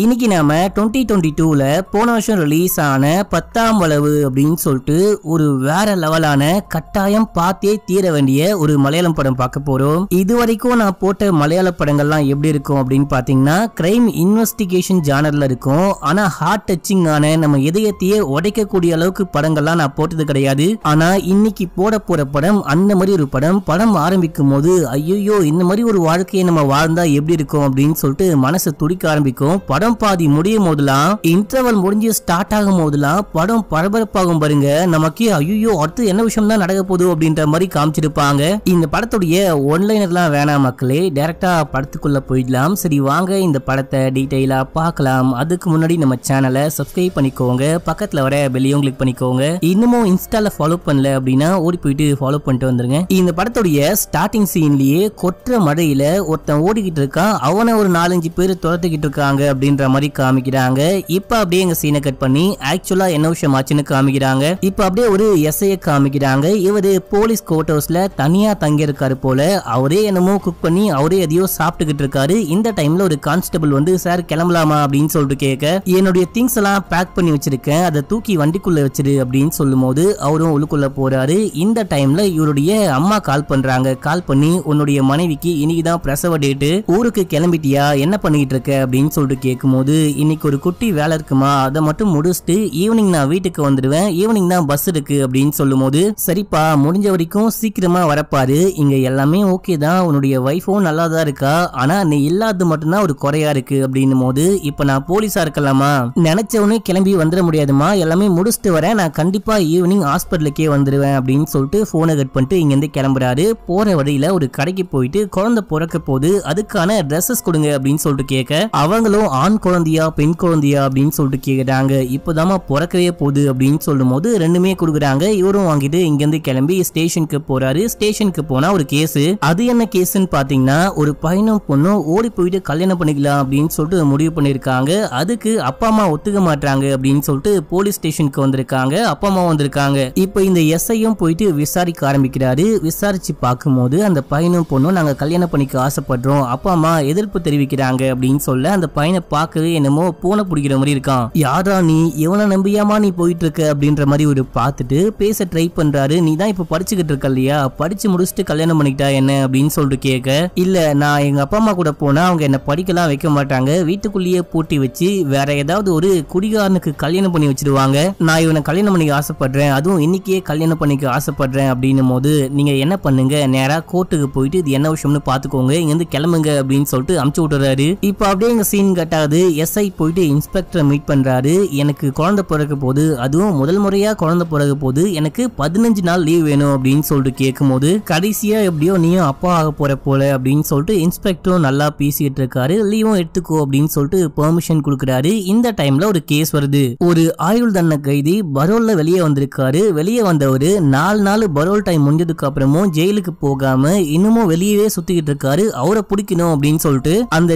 இன்னைக்கு நாம twenty twenty டூவில் போன வருஷம் ரிலீஸ் ஆன பத்தாம் அளவு அப்படின்னு சொல்லிட்டு ஒரு வேற லெவலான கட்டாயம் பார்த்தே தீர வேண்டிய ஒரு மலையாளம் படம் பார்க்க போறோம் இது வரைக்கும் நான் போட்ட மலையாள படங்கள்லாம் எப்படி இருக்கும் அப்படின்னு பார்த்தீங்கன்னா கிரைம் இன்வெஸ்டிகேஷன் ஜானர்ல இருக்கும் ஆனால் ஹார்ட் டச்சிங் ஆன நம்ம இதயத்தையே உடைக்கக்கூடிய அளவுக்கு படங்கள்லாம் நான் போட்டது கிடையாது ஆனால் இன்னைக்கு போட போற படம் அந்த மாதிரி ஒரு படம் படம் ஆரம்பிக்கும் போது ஐயோ இந்த மாதிரி ஒரு வாழ்க்கையை நம்ம வாழ்ந்தா எப்படி இருக்கும் அப்படின்னு சொல்லிட்டு மனசை துடிக்க ஆரம்பிக்கும் படம் படம் பாதி முடியும் போதெல்லாம் இன்டர்வல் முடிஞ்சு ஸ்டார்ட் ஆகும் போதெல்லாம் படம் பரபரப்பாகும் பாருங்க நமக்கு ஐயோ அடுத்து என்ன விஷயம் தான் நடக்க போகுது அப்படின்ற மாதிரி காமிச்சிருப்பாங்க இந்த படத்துடைய ஒன்லைனர்லாம் வேணாம் மக்களே டேரக்டா படத்துக்குள்ள போயிடலாம் சரி வாங்க இந்த படத்தை டீட்டெயிலா பார்க்கலாம் அதுக்கு முன்னாடி நம்ம சேனலை சப்ஸ்கிரைப் பண்ணிக்கோங்க பக்கத்துல வர பெல்லியும் கிளிக் பண்ணிக்கோங்க இன்னமும் இன்ஸ்டால ஃபாலோ பண்ணல அப்படின்னா ஓடி போயிட்டு ஃபாலோ பண்ணிட்டு வந்துருங்க இந்த படத்துடைய ஸ்டார்டிங் சீன்லயே கொற்ற மழையில ஒருத்தன் ஓடிக்கிட்டு இருக்கான் அவனை ஒரு நாலஞ்சு பேர் துரத்துக்கிட்டு இருக்காங்க அப்படின்னு அப்படின்ற மாதிரி காமிக்கிறாங்க இப்போ அப்படியே எங்க சீனை கட் பண்ணி ஆக்சுவலா என்ன விஷயம் ஆச்சுன்னு காமிக்கிறாங்க இப்போ அப்படியே ஒரு எஸ்ஐயை காமிக்கிறாங்க இவரு போலீஸ் கோர்ட் ஹவுஸ்ல தனியா தங்கி இருக்காரு போல அவரே என்னமோ குக் பண்ணி அவரே எதையோ சாப்பிட்டுக்கிட்டு இருக்காரு இந்த டைம்ல ஒரு கான்ஸ்டபிள் வந்து சார் கிளம்பலாமா அப்படின்னு சொல்லிட்டு கேட்க என்னுடைய திங்ஸ் எல்லாம் பேக் பண்ணி வச்சிருக்கேன் அதை தூக்கி வண்டிக்குள்ள வச்சிரு அப்படின்னு சொல்லும் போது அவரும் உள்ளுக்குள்ள போறாரு இந்த டைம்ல இவருடைய அம்மா கால் பண்றாங்க கால் பண்ணி உன்னுடைய மனைவிக்கு இன்னைக்குதான் பிரசவ டேட்டு ஊருக்கு கிளம்பிட்டியா என்ன பண்ணிட்டு இருக்க அப்படின்னு சொல்லிட்டு கேட்க இருக்கும்போது இன்னைக்கு ஒரு குட்டி வேலை இருக்குமா அதை மட்டும் முடிச்சுட்டு ஈவினிங் நான் வீட்டுக்கு வந்துடுவேன் ஈவினிங் தான் பஸ் இருக்கு அப்படின்னு சொல்லும் போது சரிப்பா முடிஞ்ச வரைக்கும் சீக்கிரமாக வரப்பாரு இங்கே எல்லாமே ஓகே தான் உன்னுடைய ஒய்ஃபும் நல்லா தான் இருக்கா ஆனால் நீ இல்லாத மட்டும்தான் ஒரு குறையா இருக்குது அப்படின்னும் போது இப்போ நான் போலீஸாக இருக்கலாமா நினைச்சவனே கிளம்பி வந்துட முடியாதுமா எல்லாமே முடிச்சுட்டு வரேன் நான் கண்டிப்பாக ஈவினிங் ஹாஸ்பிட்டலுக்கே வந்துடுவேன் அப்படின்னு சொல்லிட்டு ஃபோனை கட் பண்ணிட்டு இங்கேருந்து கிளம்புறாரு போகிற வழியில் ஒரு கடைக்கு போயிட்டு குழந்தை பிறக்க போது அதுக்கான ட்ரெஸ்ஸஸ் கொடுங்க அப்படின்னு சொல்லிட்டு கேட்க அவங்களும் ஆண் ஆண் குழந்தையா பெண் குழந்தையா அப்படின்னு சொல்லிட்டு கேட்குறாங்க இப்போதாம்மா பிறக்கவே போகுது அப்படின்னு சொல்லும் போது ரெண்டுமே கொடுக்குறாங்க இவரும் வாங்கிட்டு இங்கேருந்து கிளம்பி ஸ்டேஷனுக்கு போறாரு ஸ்டேஷனுக்கு போனா ஒரு கேஸ் அது என்ன கேஸ்ன்னு பாத்தீங்கன்னா ஒரு பையனும் பொண்ணும் ஓடி போயிட்டு கல்யாணம் பண்ணிக்கலாம் அப்படின்னு சொல்லிட்டு முடிவு பண்ணியிருக்காங்க அதுக்கு அப்பா அம்மா ஒத்துக்க மாட்டாங்க அப்படின்னு சொல்லிட்டு போலீஸ் ஸ்டேஷனுக்கு வந்திருக்காங்க அப்பா அம்மா வந்திருக்காங்க இப்போ இந்த எஸ்ஐயும் போயிட்டு விசாரிக்க ஆரம்பிக்கிறாரு விசாரிச்சு பார்க்கும்போது அந்த பையனும் பொண்ணும் நாங்கள் கல்யாணம் பண்ணிக்க ஆசைப்படுறோம் அப்பா அம்மா எதிர்ப்பு தெரிவிக்கிறாங்க அப்படின்னு சொல்ல அந்த பையனை பார்க்கவே என்னமோ பூனை பிடிக்கிற மாதிரி இருக்கான் யாரா நீ எவனை நம்பியாமா நீ போயிட்டு இருக்க அப்படின்ற மாதிரி ஒரு பார்த்துட்டு பேச ட்ரை பண்றாரு நீ தான் இப்ப படிச்சுக்கிட்டு இருக்க இல்லையா படிச்சு முடிச்சுட்டு கல்யாணம் பண்ணிக்கிட்டா என்ன அப்படின்னு சொல்லிட்டு கேட்க இல்ல நான் எங்க அப்பா அம்மா கூட போனா அவங்க என்ன படிக்கலாம் வைக்க மாட்டாங்க வீட்டுக்குள்ளேயே பூட்டி வச்சு வேற ஏதாவது ஒரு குடிகாரனுக்கு கல்யாணம் பண்ணி வச்சிருவாங்க நான் இவனை கல்யாணம் பண்ணிக்க ஆசைப்படுறேன் அதுவும் இன்னைக்கே கல்யாணம் பண்ணிக்க ஆசைப்படுறேன் அப்படின்னும் போது நீங்க என்ன பண்ணுங்க நேரா கோர்ட்டுக்கு போயிட்டு இது என்ன விஷயம்னு பாத்துக்கோங்க இங்க இருந்து கிளம்புங்க அப்படின்னு சொல்லிட்டு அமுச்சு விட்டுறாரு இப்ப அப்படியே எங்க சீன் கட் ரெண்டாவது எஸ்ஐ போயிட்டு இன்ஸ்பெக்டரை மீட் பண்ணுறாரு எனக்கு குழந்த பிறக்க போது அதுவும் முதல் முறையாக குழந்த பிறக்க போது எனக்கு பதினஞ்சு நாள் லீவ் வேணும் அப்படின்னு சொல்லிட்டு கேட்கும்போது கடைசியாக எப்படியோ நீயும் அப்பா ஆக போகிற போல அப்படின்னு சொல்லிட்டு இன்ஸ்பெக்டரும் நல்லா பேசிகிட்டு இருக்காரு லீவும் எடுத்துக்கோ அப்படின்னு சொல்லிட்டு பெர்மிஷன் கொடுக்குறாரு இந்த டைமில் ஒரு கேஸ் வருது ஒரு ஆயுள் தண்டனை கைதி பரோலில் வெளியே வந்திருக்காரு வெளியே வந்தவர் நாலு நாள் பரோல் டைம் முடிஞ்சதுக்கு அப்புறமும் ஜெயிலுக்கு போகாமல் இன்னமும் வெளியவே சுற்றிக்கிட்டு இருக்காரு அவரை பிடிக்கணும் அப்படின்னு சொல்லிட்டு அந்த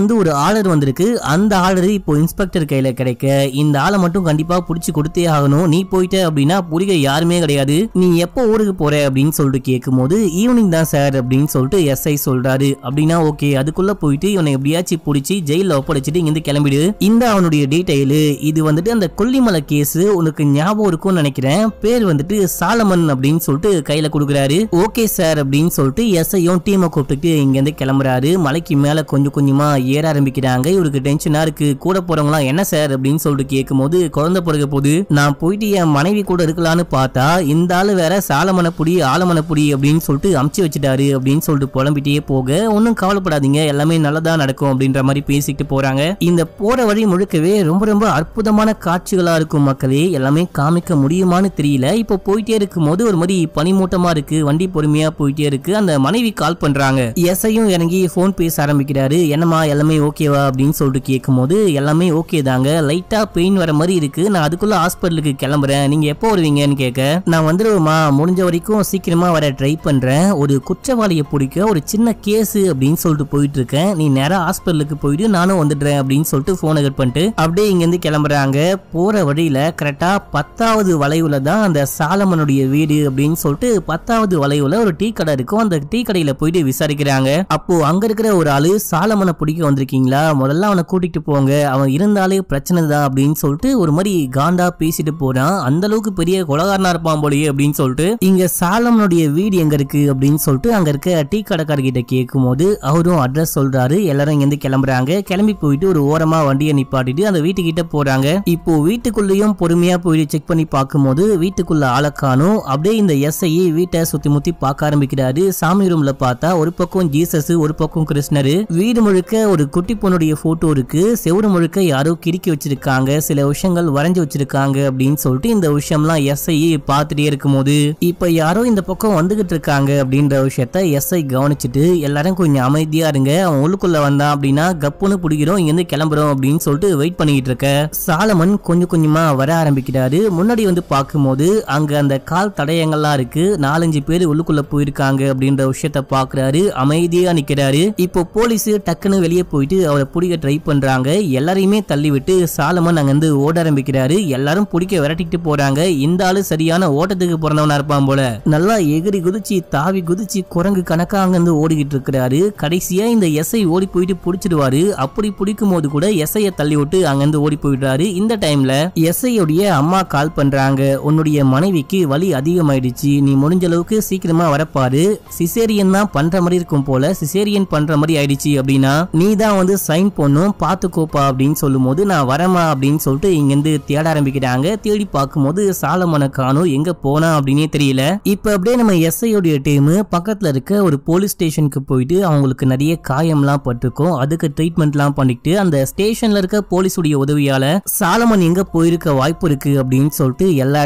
இருந்து ஒரு ஆர்டர் வந்திருக்கு அந்த ஆல்ரெடி இப்போ இன்ஸ்பெக்டர் கையில் கிடைக்க இந்த ஆளை மட்டும் கண்டிப்பாக பிடிச்சி கொடுத்தே ஆகணும் நீ போயிட்ட அப்படின்னா புரிய யாருமே கிடையாது நீ எப்போ ஊருக்கு போற அப்படின்னு சொல்லிட்டு கேட்கும்போது ஈவினிங் தான் சார் அப்படின்னு சொல்லிட்டு எஸ்ஐ சொல்றாரு அப்படின்னா ஓகே அதுக்குள்ள போயிட்டு இவனை எப்படியாச்சும் பிடிச்சி ஜெயிலில் ஒப்படைச்சிட்டு இங்கிருந்து கிளம்பிடு இந்த அவனுடைய டீட்டெயிலு இது வந்துட்டு அந்த கொல்லிமலை கேஸ் உனக்கு ஞாபகம் இருக்கும்னு நினைக்கிறேன் பேர் வந்துட்டு சாலமன் அப்படின்னு சொல்லிட்டு கையில கொடுக்குறாரு ஓகே சார் அப்படின்னு சொல்லிட்டு எஸ்ஐயும் டீமை கூப்பிட்டு இங்கேருந்து கிளம்புறாரு மலைக்கு மேலே கொஞ்சம் கொஞ்சமாக ஏற ஆரம்பிக்கிறாங்க இவருக்கு எனக்கு டென்ஷனாக இருக்குது கூட போகிறவங்களாம் என்ன சார் அப்படின்னு சொல்லிட்டு கேட்கும்போது குழந்தை பிறகு போது நான் போயிட்டு என் மனைவி கூட இருக்கலான்னு பார்த்தா இந்த ஆளு வேற சாலமனப்புடி ஆலமனப்புடி அப்படின்னு சொல்லிட்டு அமுச்சு வச்சுட்டாரு அப்படின்னு சொல்லிட்டு புலம்பிட்டே போக ஒன்றும் கவலைப்படாதீங்க எல்லாமே நல்லதா நடக்கும் அப்படின்ற மாதிரி பேசிக்கிட்டு போறாங்க இந்த போற வழி முழுக்கவே ரொம்ப ரொம்ப அற்புதமான காட்சிகளா இருக்கும் மக்களே எல்லாமே காமிக்க முடியுமான்னு தெரியல இப்போ போயிட்டே இருக்கும்போது ஒரு மாதிரி பனிமூட்டமா இருக்கு வண்டி பொறுமையா போயிட்டே இருக்கு அந்த மனைவி கால் பண்றாங்க எஸ்ஐயும் இறங்கி போன் பேச ஆரம்பிக்கிறாரு என்னமா எல்லாமே ஓகேவா அப்படின்னு சொல்லி கேட்கும் கேட்கும்போது எல்லாமே ஓகே தாங்க லைட்டாக பெயின் வர மாதிரி இருக்கு நான் அதுக்குள்ளே ஹாஸ்பிட்டலுக்கு கிளம்புறேன் நீங்க எப்போ வருவீங்கன்னு கேட்க நான் வந்துருவோமா முடிஞ்ச வரைக்கும் சீக்கிரமாக வர ட்ரை பண்றேன் ஒரு குற்றவாளியை பிடிக்க ஒரு சின்ன கேஸு அப்படின்னு சொல்லிட்டு போயிட்டு இருக்கேன் நீ நேராக ஹாஸ்பிட்டலுக்கு போயிட்டு நானும் வந்துடுறேன் அப்படின்னு சொல்லிட்டு ஃபோனை கட் பண்ணிட்டு அப்படியே இங்கேருந்து கிளம்புறாங்க போகிற வழியில் கரெக்டாக பத்தாவது வளைவுல தான் அந்த சாலமனுடைய வீடு அப்படின்னு சொல்லிட்டு பத்தாவது வளைவுல ஒரு டீ கடை இருக்கும் அந்த டீ கடையில போயிட்டு விசாரிக்கிறாங்க அப்போ அங்கே இருக்கிற ஒரு ஆளு சாலமனை பிடிக்க வந்திருக்கீங்களா முதல்ல அவனை கூட்டிகிட்டு போங்க அவன் இருந்தாலே பிரச்சனை தான் அப்படின்னு சொல்லிட்டு ஒரு மாதிரி காண்டா பேசிட்டு போறான் அந்த அளவுக்கு பெரிய கொலகாரனா இருப்பான் போலயே அப்படின்னு சொல்லிட்டு இங்க சாலமனுடைய வீடு எங்க இருக்கு அப்படின்னு சொல்லிட்டு அங்க இருக்க டீ கடைக்காரர்கிட்ட கேட்கும் போது அவரும் அட்ரஸ் சொல்றாரு எல்லாரும் இங்கேருந்து கிளம்புறாங்க கிளம்பி போயிட்டு ஒரு ஓரமா வண்டியை நிப்பாட்டிட்டு அந்த வீட்டுக்கிட்ட போறாங்க இப்போ வீட்டுக்குள்ளேயும் பொறுமையா போயிட்டு செக் பண்ணி பார்க்கும்போது வீட்டுக்குள்ள ஆளக்கானும் அப்படியே இந்த எஸ்ஐ வீட்டை சுத்தி முத்தி பார்க்க ஆரம்பிக்கிறாரு சாமி ரூம்ல பார்த்தா ஒரு பக்கம் ஜீசஸ் ஒரு பக்கம் கிருஷ்ணரு வீடு முழுக்க ஒரு குட்டி பொண்ணுடைய போட்டோ ஊருக்கு செவ்வறு முழுக்க யாரோ கிறுக்கி வச்சிருக்காங்க சில விஷயங்கள் வரைஞ்சி வச்சிருக்காங்க அப்படின்னு சொல்லிட்டு இந்த விஷயம்லாம் எஸ்ஐ பார்த்துட்டே இருக்கும் போது இப்போ யாரோ இந்த பக்கம் வந்துகிட்டு இருக்காங்க அப்படின்ற விஷயத்த எஸ்ஐ கவனிச்சுட்டு எல்லாரும் கொஞ்சம் அமைதியா இருங்க அவன் உள்ளுக்குள்ள வந்தான் அப்படின்னா கப்புன்னு பிடிக்கிறோம் இங்கிருந்து கிளம்புறோம் அப்படின்னு சொல்லிட்டு வெயிட் பண்ணிட்டு இருக்க சாலமன் கொஞ்சம் கொஞ்சமா வர ஆரம்பிக்கிறாரு முன்னாடி வந்து பார்க்கும்போது அங்க அந்த கால் தடயங்கள்லாம் இருக்கு நாலஞ்சு பேர் உள்ளுக்குள்ள போயிருக்காங்க அப்படின்ற விஷயத்த பாக்குறாரு அமைதியா நிக்கிறாரு இப்போ போலீஸ் டக்குன்னு வெளியே போயிட்டு அவரை பிடிக்க ட்ரை ஃபைட் பண்ணுறாங்க எல்லாரையுமே தள்ளிவிட்டு சாலமன் அங்கேருந்து ஓட ஆரம்பிக்கிறாரு எல்லாரும் பிடிக்க விரட்டிட்டு போறாங்க இந்த ஆளு சரியான ஓட்டத்துக்கு பிறந்தவனா இருப்பான் போல நல்லா எகிரி குதிச்சு தாவி குதிச்சு குரங்கு கணக்காக அங்கிருந்து ஓடிக்கிட்டு இருக்கிறாரு கடைசியா இந்த எஸ்ஐ ஓடி போயிட்டு பிடிச்சிடுவாரு அப்படி பிடிக்கும் போது கூட எஸ்ஐய தள்ளி விட்டு அங்கேருந்து ஓடி போயிடுறாரு இந்த டைம்ல எஸ்ஐயோடைய அம்மா கால் பண்றாங்க உன்னுடைய மனைவிக்கு வலி அதிகமாயிடுச்சு நீ முடிஞ்ச அளவுக்கு சீக்கிரமா வரப்பாரு சிசேரியன் தான் பண்ற மாதிரி இருக்கும் போல சிசேரியன் பண்ற மாதிரி ஆயிடுச்சு அப்படின்னா நீ தான் வந்து சைன் பண்ணும் எல்லாரும் பார்த்துக்கோப்பா அப்படின்னு சொல்லும் போது நான் வரமா அப்படின்னு சொல்லிட்டு இங்கேருந்து தேட ஆரம்பிக்கிறாங்க தேடி பார்க்கும்போது சாலமனை காணும் எங்கே போனா அப்படின்னே தெரியல இப்போ அப்படியே நம்ம எஸ்ஐயோடைய டீம் பக்கத்தில் இருக்க ஒரு போலீஸ் ஸ்டேஷனுக்கு போயிட்டு அவங்களுக்கு நிறைய காயம்லாம் பட்டிருக்கும் அதுக்கு ட்ரீட்மெண்ட்லாம் பண்ணிட்டு அந்த ஸ்டேஷனில் இருக்க போலீஸுடைய உதவியால் சாலமன் எங்கே போயிருக்க வாய்ப்பு இருக்குது அப்படின்னு சொல்லிட்டு எல்லா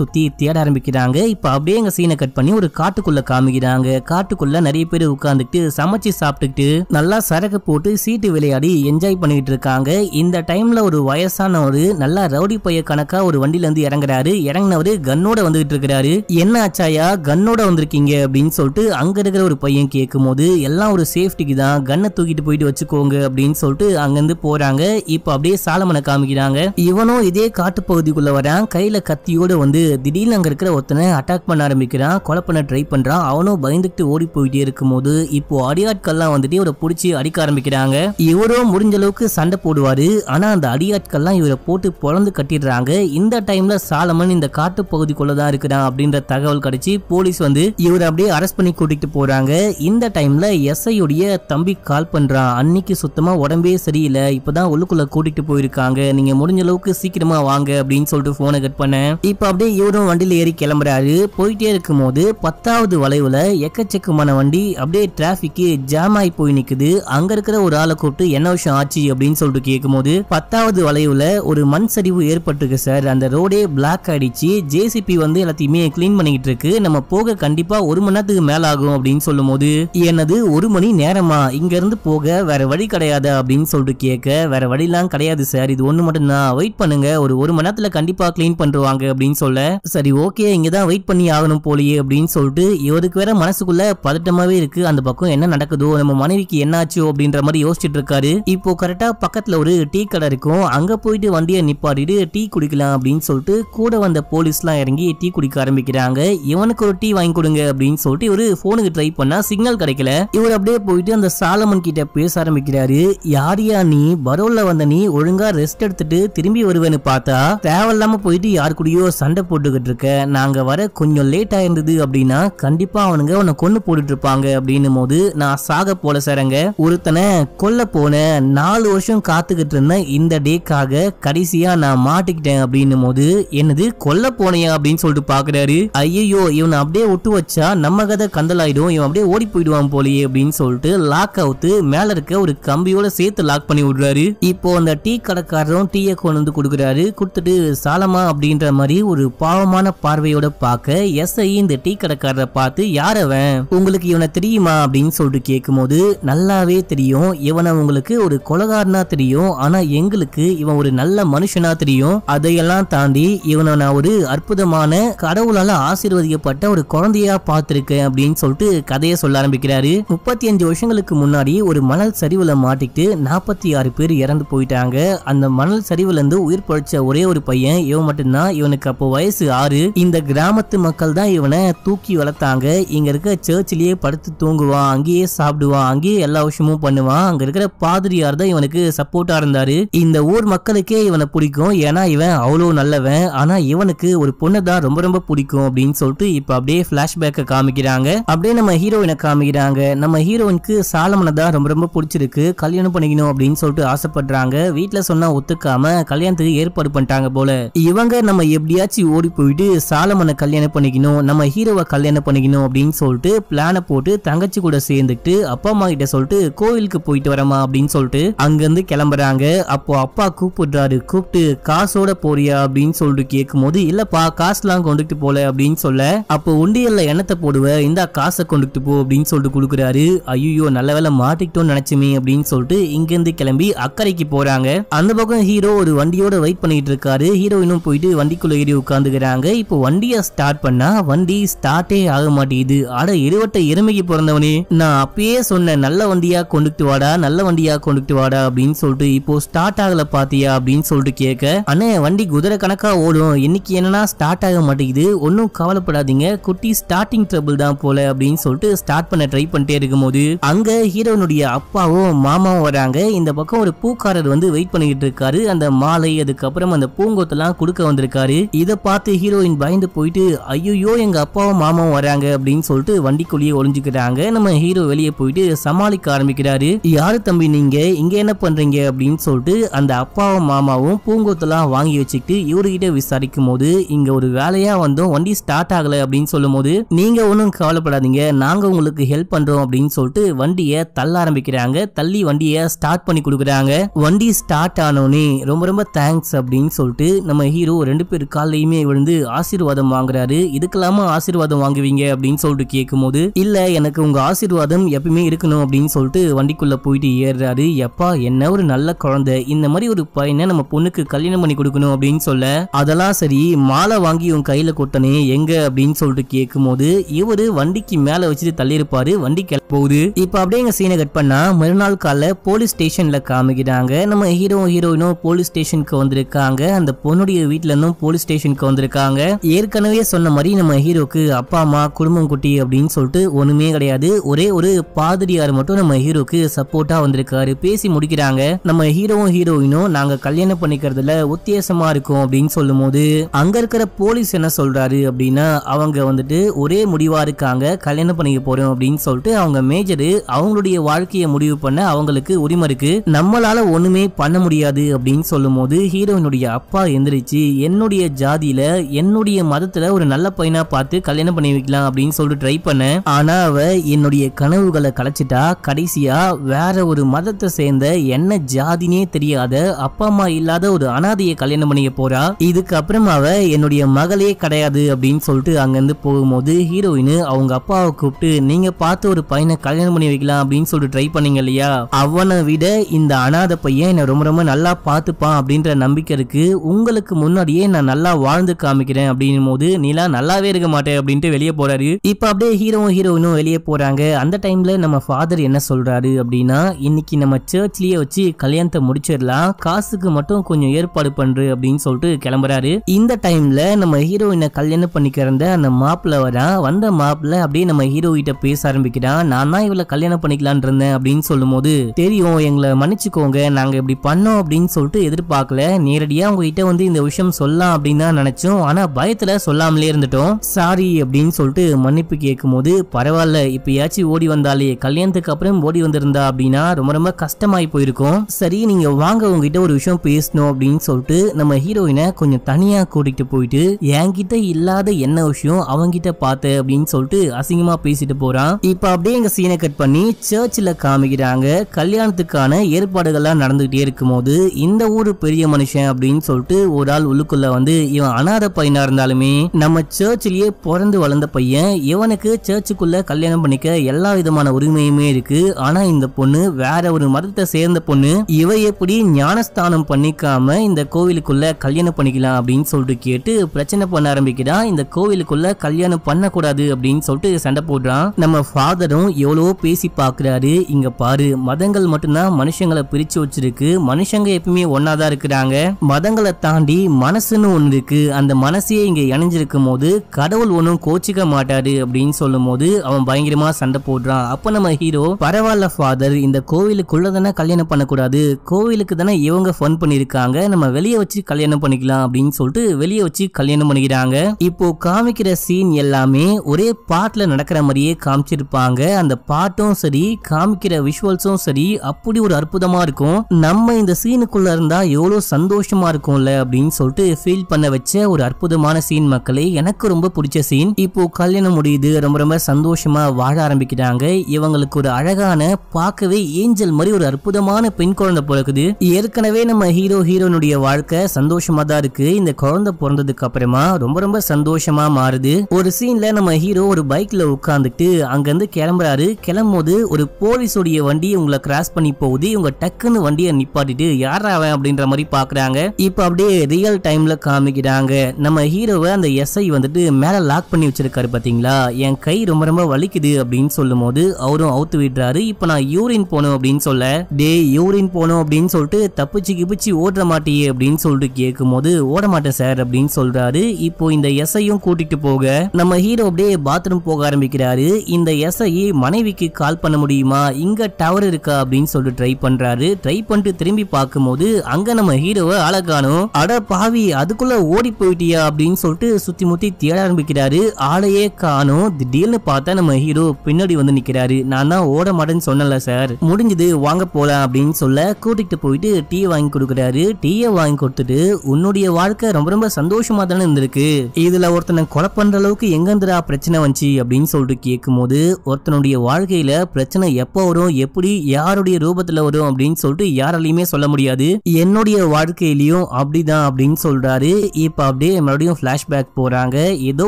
சுற்றி தேட ஆரம்பிக்கிறாங்க இப்போ அப்படியே எங்கள் சீனை கட் பண்ணி ஒரு காட்டுக்குள்ளே காமிக்கிறாங்க காட்டுக்குள்ளே நிறைய பேர் உட்காந்துட்டு சமைச்சு சாப்பிட்டுக்கிட்டு நல்லா சரக்கு போட்டு சீட்டு விளையாடி என்ஜாய் பண்ணிட்டு இருக்காங்க இந்த டைமில் ஒரு வயசானவர் நல்லா ரவுடி பைய கணக்காக ஒரு இருந்து இறங்குறாரு இறங்கினவர் கன்னோட வந்துகிட்டு இருக்கிறாரு என்ன ஆச்சாயா கன்னோட வந்திருக்கீங்க அப்படின்னு சொல்லிட்டு அங்கே இருக்கிற ஒரு பையன் கேட்கும் போது எல்லாம் ஒரு சேஃப்டிக்கு தான் கன்னை தூக்கிட்டு போயிட்டு வச்சுக்கோங்க அப்படின்னு சொல்லிட்டு அங்கிருந்து போகிறாங்க இப்போ அப்படியே சாலமனை காமிக்கிறாங்க இவனும் இதே காட்டு பகுதிக்குள்ளே வரான் கையில் கத்தியோட வந்து திடீர்னு அங்கே இருக்கிற ஒருத்தனை அட்டாக் பண்ண ஆரம்பிக்கிறான் கொலை பண்ண ட்ரை பண்ணுறான் அவனும் பயந்துட்டு ஓடி போயிட்டே இருக்கும் போது இப்போ அடியாட்கள்லாம் வந்துட்டு இவரை பிடிச்சி அடிக்க ஆரம்பிக்கிறாங்க இவரும் முடிஞ்ச முடிஞ்ச அளவுக்கு சண்டை போடுவாரு ஆனா அந்த அடியாட்கள்லாம் இவரை போட்டு பொழந்து கட்டிடுறாங்க இந்த டைம்ல சாலமன் இந்த காட்டு பகுதிக்குள்ளதான் தான் இருக்கிறான் அப்படின்ற தகவல் கிடைச்சி போலீஸ் வந்து இவரை அப்படியே அரெஸ்ட் பண்ணி கூட்டிட்டு போறாங்க இந்த டைம்ல எஸ்ஐயுடைய தம்பி கால் பண்றான் அன்னைக்கு சுத்தமா உடம்பே சரியில்லை இப்பதான் உள்ளுக்குள்ள கூட்டிட்டு போயிருக்காங்க நீங்க முடிஞ்ச அளவுக்கு சீக்கிரமா வாங்க அப்படின்னு சொல்லிட்டு போனை கட் பண்ண இப்ப அப்படியே இவரும் வண்டியில ஏறி கிளம்புறாரு போயிட்டே இருக்கும் போது பத்தாவது வளைவுல எக்கச்சக்கமான வண்டி அப்படியே டிராபிக் ஜாம் ஆகி போய் நிக்குது அங்க இருக்கிற ஒரு ஆளை கூப்பிட்டு என்ன விஷயம் ஆச்சு அப்படின்னு சொல்லிட்டு கேட்கும்போது பத்தாவது வளைவுல ஒரு மண் சரிவு ஏற்பட்டிருக்கு சார் அந்த ரோடே பிளாக் ஆயிடுச்சு ஜேசிபி வந்து எல்லாத்தையுமே கிளீன் பண்ணிக்கிட்டு இருக்கு நம்ம போக கண்டிப்பா ஒரு மணி நேரத்துக்கு மேல ஆகும் அப்படின்னு சொல்லும் போது என்னது ஒரு மணி நேரமா இங்க இருந்து போக வேற வழி கிடையாது அப்படின்னு சொல்லிட்டு கேட்க வேற வழிலாம் கிடையாது சார் இது ஒண்ணு மட்டும் தான் வெயிட் பண்ணுங்க ஒரு ஒரு மணி நேரத்துல கண்டிப்பா கிளீன் பண்ணுவாங்க அப்படின்னு சொல்ல சரி ஓகே இங்கதான் தான் வெயிட் பண்ணி ஆகணும் போலயே அப்படின்னு சொல்லிட்டு இவருக்கு வேற மனசுக்குள்ள பதட்டமாவே இருக்கு அந்த பக்கம் என்ன நடக்குதோ நம்ம மனைவிக்கு என்னாச்சோ அப்படின்ற மாதிரி யோசிச்சுட்டு இருக்காரு இப்போ அப்போது கரெக்டாக பக்கத்தில் ஒரு டீ கடை இருக்கும் அங்கே போயிட்டு வண்டியை நிப்பாட்டிட்டு டீ குடிக்கலாம் அப்படின்னு சொல்லிட்டு கூட வந்த போலீஸ்லாம் இறங்கி டீ குடிக்க ஆரம்பிக்கிறாங்க இவனுக்கு ஒரு டீ வாங்கி கொடுங்க அப்படின்னு சொல்லிட்டு இவரு ஃபோனுக்கு ட்ரை பண்ணா சிக்னல் கிடைக்கல இவர் அப்படியே போயிட்டு அந்த சாலமன் கிட்ட பேச ஆரம்பிக்கிறாரு யாரியா நீ பரோல்ல வந்த நீ ஒழுங்கா ரெஸ்ட் எடுத்துட்டு திரும்பி வருவேன்னு பார்த்தா தேவையில்லாம போயிட்டு யார் கூடயோ சண்டை போட்டுக்கிட்டு இருக்க நாங்க வர கொஞ்சம் லேட் ஆயிருந்தது அப்படின்னா கண்டிப்பா அவனுங்க உன்னை கொண்டு போட்டுட்டு இருப்பாங்க அப்படின்னும் போது நான் சாக போல சேரங்க ஒருத்தனை கொல்ல போன நாலு வருஷம் காத்துக்கிட்டு இருந்தேன் இந்த டேக்காக கடைசியாக நான் மாட்டிக்கிட்டேன் அப்படின்னும் போது என்னது கொல்ல போனையா அப்படின்னு சொல்லிட்டு பாக்குறாரு ஐயோ இவனை அப்படியே விட்டு வச்சா நம்ம கதை கந்தலாயிடும் இவன் அப்படியே ஓடி போயிடுவான் போலயே அப்படின்னு சொல்லிட்டு லாக் அவுத்து மேலே இருக்க ஒரு கம்பியோட சேர்த்து லாக் பண்ணி விடுறாரு இப்போ அந்த டீ கடைக்காரரும் டீயை கொண்டு வந்து கொடுக்குறாரு கொடுத்துட்டு சாலமா அப்படின்ற மாதிரி ஒரு பாவமான பார்வையோட பார்க்க எஸ்ஐ இந்த டீ கடைக்காரரை பார்த்து யாரவன் உங்களுக்கு இவனை தெரியுமா அப்படின்னு சொல்லிட்டு கேட்கும்போது நல்லாவே தெரியும் இவனை உங்களுக்கு ஒரு கொலகாரனா தெரியும் ஆனா எங்களுக்கு இவன் ஒரு நல்ல மனுஷனா தெரியும் அதையெல்லாம் தாண்டி இவனை நான் ஒரு அற்புதமான கடவுளால ஆசீர்வதிக்கப்பட்ட ஒரு குழந்தையா பார்த்திருக்கேன் அப்படின்னு சொல்லிட்டு கதையை சொல்ல ஆரம்பிக்கிறாரு முப்பத்தி அஞ்சு வருஷங்களுக்கு முன்னாடி ஒரு மணல் சரிவுல மாட்டிக்கிட்டு நாற்பத்தி ஆறு பேர் இறந்து போயிட்டாங்க அந்த மணல் சரிவுல இருந்து உயிர் பழிச்ச ஒரே ஒரு பையன் இவன் மட்டும்தான் இவனுக்கு அப்போ வயசு ஆறு இந்த கிராமத்து மக்கள் தான் இவனை தூக்கி வளர்த்தாங்க இங்க இருக்க சர்ச்சிலேயே படுத்து தூங்குவான் அங்கேயே சாப்பிடுவான் அங்கேயே எல்லா விஷயமும் பண்ணுவான் அங்க இருக்கிற பாதிரியார் தான் இவனுக்கு சப்போர்ட்டா இருந்தாரு இந்த ஊர் மக்களுக்கே இவனை பிடிக்கும் ஏன்னா இவன் அவ்வளோ நல்லவன் ஆனா இவனுக்கு ஒரு பொண்ணு தான் ரொம்ப ரொம்ப பிடிக்கும் அப்படின்னு சொல்லிட்டு இப்ப அப்படியே பிளாஷ்பேக்கை காமிக்கிறாங்க அப்படியே நம்ம ஹீரோயினை காமிக்கிறாங்க நம்ம ஹீரோயினுக்கு சாலமனை தான் ரொம்ப ரொம்ப பிடிச்சிருக்கு கல்யாணம் பண்ணிக்கணும் அப்படின்னு சொல்லிட்டு ஆசைப்படுறாங்க வீட்டுல சொன்னா ஒத்துக்காம கல்யாணத்துக்கு ஏற்பாடு பண்ணிட்டாங்க போல இவங்க நம்ம எப்படியாச்சும் ஓடி போயிட்டு சாலமனை கல்யாணம் பண்ணிக்கணும் நம்ம ஹீரோவை கல்யாணம் பண்ணிக்கணும் அப்படின்னு சொல்லிட்டு பிளானை போட்டு தங்கச்சி கூட சேர்ந்துட்டு அப்பா அம்மா கிட்ட சொல்லிட்டு கோவிலுக்கு போயிட்டு வரமா அப்படின்னு சொல்லிட்டு அங்கிருந்து கிளம்புறாங்க அப்போ அப்பா கூப்பிடுறாரு கூப்பிட்டு காசோட போறியா அப்படின்னு சொல்லிட்டு கேட்கும் போது இல்லப்பா காசு எல்லாம் கொண்டுட்டு போல அப்படின்னு சொல்ல அப்போ உண்டியல்ல எண்ணத்தை போடுவ இந்த காசை கொண்டுட்டு போ அப்படின்னு சொல்லிட்டு குடுக்குறாரு ஐயோ நல்ல வேலை மாட்டிக்கிட்டோம் நினைச்சுமே அப்படின்னு சொல்லிட்டு இங்கிருந்து கிளம்பி அக்கறைக்கு போறாங்க அந்த பக்கம் ஹீரோ ஒரு வண்டியோட வெயிட் பண்ணிட்டு இருக்காரு ஹீரோயினும் போயிட்டு வண்டிக்குள்ள ஏறி உட்காந்துக்கிறாங்க இப்போ வண்டியை ஸ்டார்ட் பண்ணா வண்டி ஸ்டார்ட்டே ஆக மாட்டேங்குது அட இருவட்ட எருமைக்கு பிறந்தவனே நான் அப்பயே சொன்ன நல்ல வண்டியா கொண்டுட்டு வாடா நல்ல வண்டியா கொண்டு போயிட்டு வாடா அப்படின்னு சொல்லிட்டு இப்போ ஸ்டார்ட் ஆகல பாத்தியா அப்படின்னு சொல்லிட்டு கேட்க அண்ணே வண்டி குதிரை கணக்கா ஓடும் இன்னைக்கு என்னன்னா ஸ்டார்ட் ஆக மாட்டேங்குது ஒன்னும் கவலைப்படாதீங்க குட்டி ஸ்டார்டிங் ட்ரபிள் தான் போல அப்படின்னு சொல்லிட்டு ஸ்டார்ட் பண்ண ட்ரை பண்ணிட்டே இருக்கும்போது அங்க ஹீரோனுடைய அப்பாவும் மாமாவும் வராங்க இந்த பக்கம் ஒரு பூக்காரர் வந்து வெயிட் பண்ணிக்கிட்டு இருக்காரு அந்த மாலை அதுக்கப்புறம் அந்த பூங்கோத்தெல்லாம் கொடுக்க வந்திருக்காரு இதை பார்த்து ஹீரோயின் பயந்து போயிட்டு ஐயோ எங்க அப்பாவும் மாமாவும் வராங்க அப்படின்னு சொல்லிட்டு வண்டிக்குள்ளேயே ஒளிஞ்சுக்கிறாங்க நம்ம ஹீரோ வெளியே போயிட்டு சமாளிக்க ஆரம்பிக்கிறாரு யாரு தம்பி நீங்க இங்கே என்ன பண்ணுறீங்க அப்படின்னு சொல்லிட்டு அந்த அப்பாவும் மாமாவும் பூங்கொத்தெல்லாம் வாங்கி வச்சுக்கிட்டு இவர்கிட்ட விசாரிக்கும் போது இங்கே ஒரு வேலையாக வந்தோம் வண்டி ஸ்டார்ட் ஆகலை அப்படின்னு சொல்லும் போது நீங்கள் ஒன்றும் கவலைப்படாதீங்க நாங்கள் உங்களுக்கு ஹெல்ப் பண்ணுறோம் அப்படின்னு சொல்லிட்டு வண்டியை தள்ள ஆரம்பிக்கிறாங்க தள்ளி வண்டியை ஸ்டார்ட் பண்ணி கொடுக்குறாங்க வண்டி ஸ்டார்ட் ஆனோன்னே ரொம்ப ரொம்ப தேங்க்ஸ் அப்படின்னு சொல்லிட்டு நம்ம ஹீரோ ரெண்டு பேர் காலையுமே விழுந்து ஆசீர்வாதம் வாங்குறாரு இதுக்கெல்லாமா ஆசீர்வாதம் வாங்குவீங்க அப்படின்னு சொல்லிட்டு கேட்கும் போது இல்லை எனக்கு உங்கள் ஆசீர்வாதம் எப்பயுமே இருக்கணும் அப்படின்னு சொல்லிட்டு வண்டிக்குள்ளே போயிட்டு ஏறுறாரு அப்பா என்ன ஒரு நல்ல குழந்தை இந்த மாதிரி ஒரு பையனை நம்ம பொண்ணுக்கு கல்யாணம் பண்ணி கொடுக்கணும் அப்படின்னு சொல்ல அதெல்லாம் சரி மாலை வாங்கி உன் கையில கொட்டனே எங்க அப்படின்னு சொல்லிட்டு கேட்கும் போது இவரு வண்டிக்கு மேல வச்சுட்டு தள்ளியிருப்பாரு வண்டி போகுது இப்ப அப்படியே எங்க சீனை கட் பண்ணா மறுநாள் கால போலீஸ் ஸ்டேஷன்ல காமிக்கிறாங்க நம்ம ஹீரோ ஹீரோயினும் போலீஸ் ஸ்டேஷனுக்கு வந்திருக்காங்க அந்த பொண்ணுடைய வீட்டுல இருந்தும் போலீஸ் ஸ்டேஷனுக்கு வந்திருக்காங்க ஏற்கனவே சொன்ன மாதிரி நம்ம ஹீரோக்கு அப்பா அம்மா குடும்பம் குட்டி அப்படின்னு சொல்லிட்டு ஒண்ணுமே கிடையாது ஒரே ஒரு பாதிரியார் மட்டும் நம்ம ஹீரோக்கு சப்போர்ட்டா வந்திருக்காரு பேசி பேசி முடிக்கிறாங்க நம்ம ஹீரோவும் ஹீரோயினும் நாங்க கல்யாணம் பண்ணிக்கிறதுல உத்தியாசமா இருக்கும் அப்படின்னு சொல்லும் போது அங்க இருக்கிற போலீஸ் என்ன சொல்றாரு அப்படின்னா அவங்க வந்துட்டு ஒரே முடிவா இருக்காங்க கல்யாணம் பண்ணிக்க போறோம் அப்படின்னு சொல்லிட்டு அவங்க மேஜரு அவங்களுடைய வாழ்க்கையை முடிவு பண்ண அவங்களுக்கு உரிமை இருக்கு நம்மளால ஒண்ணுமே பண்ண முடியாது அப்படின்னு சொல்லும் போது ஹீரோயினுடைய அப்பா எந்திரிச்சு என்னுடைய ஜாதியில என்னுடைய மதத்துல ஒரு நல்ல பையனா பார்த்து கல்யாணம் பண்ணி வைக்கலாம் அப்படின்னு சொல்லிட்டு ட்ரை பண்ண ஆனா அவ என்னுடைய கனவுகளை கலைச்சிட்டா கடைசியா வேற ஒரு மதத்தை சேர்ந்த சேர்ந்த என்ன ஜாதினே தெரியாத அப்பா அம்மா இல்லாத ஒரு அனாதையை கல்யாணம் பண்ணிக்க போறா இதுக்கு அப்புறம் அவ என்னுடைய மகளே கிடையாது அப்படின்னு சொல்லிட்டு அங்கிருந்து போகும்போது ஹீரோயின் அவங்க அப்பாவை கூப்பிட்டு நீங்க பார்த்து ஒரு பையனை கல்யாணம் பண்ணி வைக்கலாம் அப்படின்னு சொல்லிட்டு ட்ரை பண்ணீங்க இல்லையா அவனை விட இந்த அனாத பையன் என்னை ரொம்ப ரொம்ப நல்லா பார்த்துப்பான் அப்படின்ற நம்பிக்கை இருக்கு உங்களுக்கு முன்னாடியே நான் நல்லா வாழ்ந்து காமிக்கிறேன் அப்படின் போது நீலா நல்லாவே இருக்க மாட்டேன் அப்படின்ட்டு வெளியே போறாரு இப்ப அப்படியே ஹீரோவும் ஹீரோயினும் வெளியே போறாங்க அந்த டைம்ல நம்ம ஃபாதர் என்ன சொல்றாரு அப்படின்னா இன்னைக்கு நம்ம சர்ச்லயே வச்சு கல்யாணத்தை முடிச்சிடலாம் காசுக்கு மட்டும் கொஞ்சம் ஏற்பாடு பண்று அப்படின்னு சொல்லிட்டு கிளம்புறாரு இந்த டைம்ல நம்ம ஹீரோயினை கல்யாணம் பண்ணிக்கிறந்த அந்த மாப்பிள்ள வரான் வந்த மாப்பிள்ள அப்படியே நம்ம ஹீரோ கிட்ட பேச ஆரம்பிக்கிறான் நான் தான் இவளை கல்யாணம் பண்ணிக்கலான் இருந்தேன் அப்படின்னு சொல்லும் போது தெரியும் எங்களை மன்னிச்சுக்கோங்க நாங்க இப்படி பண்ணோம் அப்படின்னு சொல்லிட்டு எதிர்பார்க்கல நேரடியா உங்ககிட்ட வந்து இந்த விஷயம் சொல்லலாம் அப்படின்னு தான் நினைச்சோம் ஆனா பயத்துல சொல்லாமலே இருந்துட்டோம் சாரி அப்படின்னு சொல்லிட்டு மன்னிப்பு கேட்கும் போது பரவாயில்ல ஏச்சி ஓடி வந்தாலே கல்யாணத்துக்கு அப்புறம் ஓடி வந்திருந்தா அப்படின்னா ரொம்ப ரொம்ப கஷ்டம் நேரமாகி போயிருக்கும் சரி நீங்க வாங்க உங்ககிட்ட ஒரு விஷயம் பேசணும் அப்படின்னு சொல்லிட்டு நம்ம ஹீரோயினை கொஞ்சம் தனியா கூட்டிட்டு போயிட்டு என்கிட்ட இல்லாத என்ன விஷயம் கிட்ட பார்த்த அப்படின்னு சொல்லிட்டு அசிங்கமா பேசிட்டு போறான் இப்ப அப்படியே எங்க சீனை கட் பண்ணி சர்ச்சில் காமிக்கிறாங்க கல்யாணத்துக்கான ஏற்பாடுகள்லாம் நடந்துகிட்டே இருக்கும்போது இந்த ஊர் பெரிய மனுஷன் அப்படின்னு சொல்லிட்டு ஒரு ஆள் உள்ளுக்குள்ள வந்து இவன் அனாத பையனாக இருந்தாலுமே நம்ம சர்ச்சிலேயே பிறந்து வளர்ந்த பையன் இவனுக்கு சர்ச்சுக்குள்ள கல்யாணம் பண்ணிக்க எல்லா விதமான உரிமையுமே இருக்கு ஆனா இந்த பொண்ணு வேற ஒரு மதத்தை குடும்பத்தை சேர்ந்த பொண்ணு இவ எப்படி ஞானஸ்தானம் பண்ணிக்காம இந்த கோவிலுக்குள்ள கல்யாணம் பண்ணிக்கலாம் அப்படின்னு சொல்லிட்டு கேட்டு பிரச்சனை பண்ண ஆரம்பிக்கிறா இந்த கோவிலுக்குள்ள கல்யாணம் பண்ணக்கூடாது அப்படின்னு சொல்லிட்டு சண்டை போடுறான் நம்ம ஃபாதரும் எவ்வளவோ பேசி பாக்குறாரு இங்க பாரு மதங்கள் மட்டும்தான் மனுஷங்களை பிரிச்சு வச்சிருக்கு மனுஷங்க எப்பவுமே ஒன்னாதான் இருக்கிறாங்க மதங்களை தாண்டி மனசுன்னு ஒண்ணு இருக்கு அந்த மனசையே இங்க இணைஞ்சிருக்கும் போது கடவுள் ஒன்றும் கோச்சிக்க மாட்டாரு அப்படின்னு சொல்லும் போது அவன் பயங்கரமா சண்டை போடுறான் அப்ப நம்ம ஹீரோ பரவாயில்ல ஃபாதர் இந்த கோவிலுக்குள்ளதான தானே கல்யாணம் பண்ணக்கூடாது கோவிலுக்கு தானே இவங்க ஃபன் பண்ணியிருக்காங்க நம்ம வெளியே வச்சு கல்யாணம் பண்ணிக்கலாம் அப்படின்னு சொல்லிட்டு வெளியே வச்சு கல்யாணம் பண்ணிக்கிறாங்க இப்போ காமிக்கிற சீன் எல்லாமே ஒரே பாட்டில் நடக்கிற மாதிரியே காமிச்சிருப்பாங்க அந்த பாட்டும் சரி காமிக்கிற விஷுவல்ஸும் சரி அப்படி ஒரு அற்புதமாக இருக்கும் நம்ம இந்த சீனுக்குள்ளே இருந்தால் எவ்வளோ சந்தோஷமாக இருக்கும்ல அப்படின்னு சொல்லிட்டு ஃபீல் பண்ண வச்ச ஒரு அற்புதமான சீன் மக்களே எனக்கு ரொம்ப பிடிச்ச சீன் இப்போ கல்யாணம் முடியுது ரொம்ப ரொம்ப சந்தோஷமாக வாழ ஆரம்பிக்கிறாங்க இவங்களுக்கு ஒரு அழகான பார்க்கவே ஏஞ்சல் மாதிரி ஒரு அற்புதமான பெண் குழந்தை பிறகுது ஏற்கனவே நம்ம ஹீரோ ஹீரோனுடைய வாழ்க்கை சந்தோஷமா தான் இருக்கு இந்த குழந்தை பிறந்ததுக்கு அப்புறமா ரொம்ப ரொம்ப சந்தோஷமா மாறுது ஒரு சீன்ல நம்ம ஹீரோ ஒரு பைக்ல உட்காந்துட்டு அங்கிருந்து கிளம்புறாரு கிளம்பும் போது ஒரு போலீஸோடைய வண்டி உங்களை கிராஸ் பண்ணி போகுது இவங்க டக்குன்னு வண்டியை நிப்பாட்டிட்டு யாரா அவன் அப்படின்ற மாதிரி பாக்குறாங்க இப்ப அப்படியே ரியல் டைம்ல காமிக்கிறாங்க நம்ம ஹீரோவை அந்த எஸ்ஐ வந்துட்டு மேல லாக் பண்ணி வச்சிருக்காரு பாத்தீங்களா என் கை ரொம்ப ரொம்ப வலிக்குது அப்படின்னு சொல்லும் போது அவரும் அவுத்து விடுறாரு இப்ப நான் யூரின் போனோம் அப்படின்னு சொல்ல டே யூரின் போனோம் அப்படின்னு சொல்லிட்டு தப்பிச்சு கிப்பிச்சு ஓடுற மாட்டியே அப்படின்னு சொல்லிட்டு கேட்கும் போது ஓட மாட்டேன் சார் அப்படின்னு சொல்றாரு இப்போ இந்த எஸ்ஐயும் கூட்டிட்டு போக நம்ம ஹீரோ அப்படியே பாத்ரூம் போக ஆரம்பிக்கிறாரு இந்த எஸ்ஐ மனைவிக்கு கால் பண்ண முடியுமா இங்க டவர் இருக்கா அப்படின்னு சொல்லிட்டு ட்ரை பண்றாரு ட்ரை பண்ணிட்டு திரும்பி பார்க்கும் போது அங்க நம்ம ஹீரோவை ஆளை காணும் அட பாவி அதுக்குள்ள ஓடி போயிட்டியா அப்படின்னு சொல்லிட்டு சுத்தி முத்தி தேட ஆரம்பிக்கிறாரு ஆளையே காணும் திடீர்னு பார்த்தா நம்ம ஹீரோ பின்னாடி வந்து நிக்கிறாரு நான் தான் ஓட மாட்டேன்னு சொன்னல சார் முடிஞ்சது வாங்க போகலாம் அப்படின்னு சொல்ல கூட்டிகிட்டு போயிட்டு டீ வாங்கி கொடுக்குறாரு டீயை வாங்கி கொடுத்துட்டு உன்னுடைய வாழ்க்கை ரொம்ப ரொம்ப சந்தோஷமாக தானே இருந்திருக்கு இதில் ஒருத்தனை கொலை பண்ணுற அளவுக்கு எங்கேருந்துடா பிரச்சனை வந்துச்சு அப்படின்னு சொல்லிட்டு கேட்கும் போது ஒருத்தனுடைய வாழ்க்கையில் பிரச்சனை எப்போ வரும் எப்படி யாருடைய ரூபத்தில் வரும் அப்படின்னு சொல்லிட்டு யாராலையுமே சொல்ல முடியாது என்னுடைய வாழ்க்கையிலையும் அப்படிதான் அப்படின்னு சொல்றாரு இப்போ அப்படியே மறுபடியும் ஃப்ளாஷ்பேக் போறாங்க ஏதோ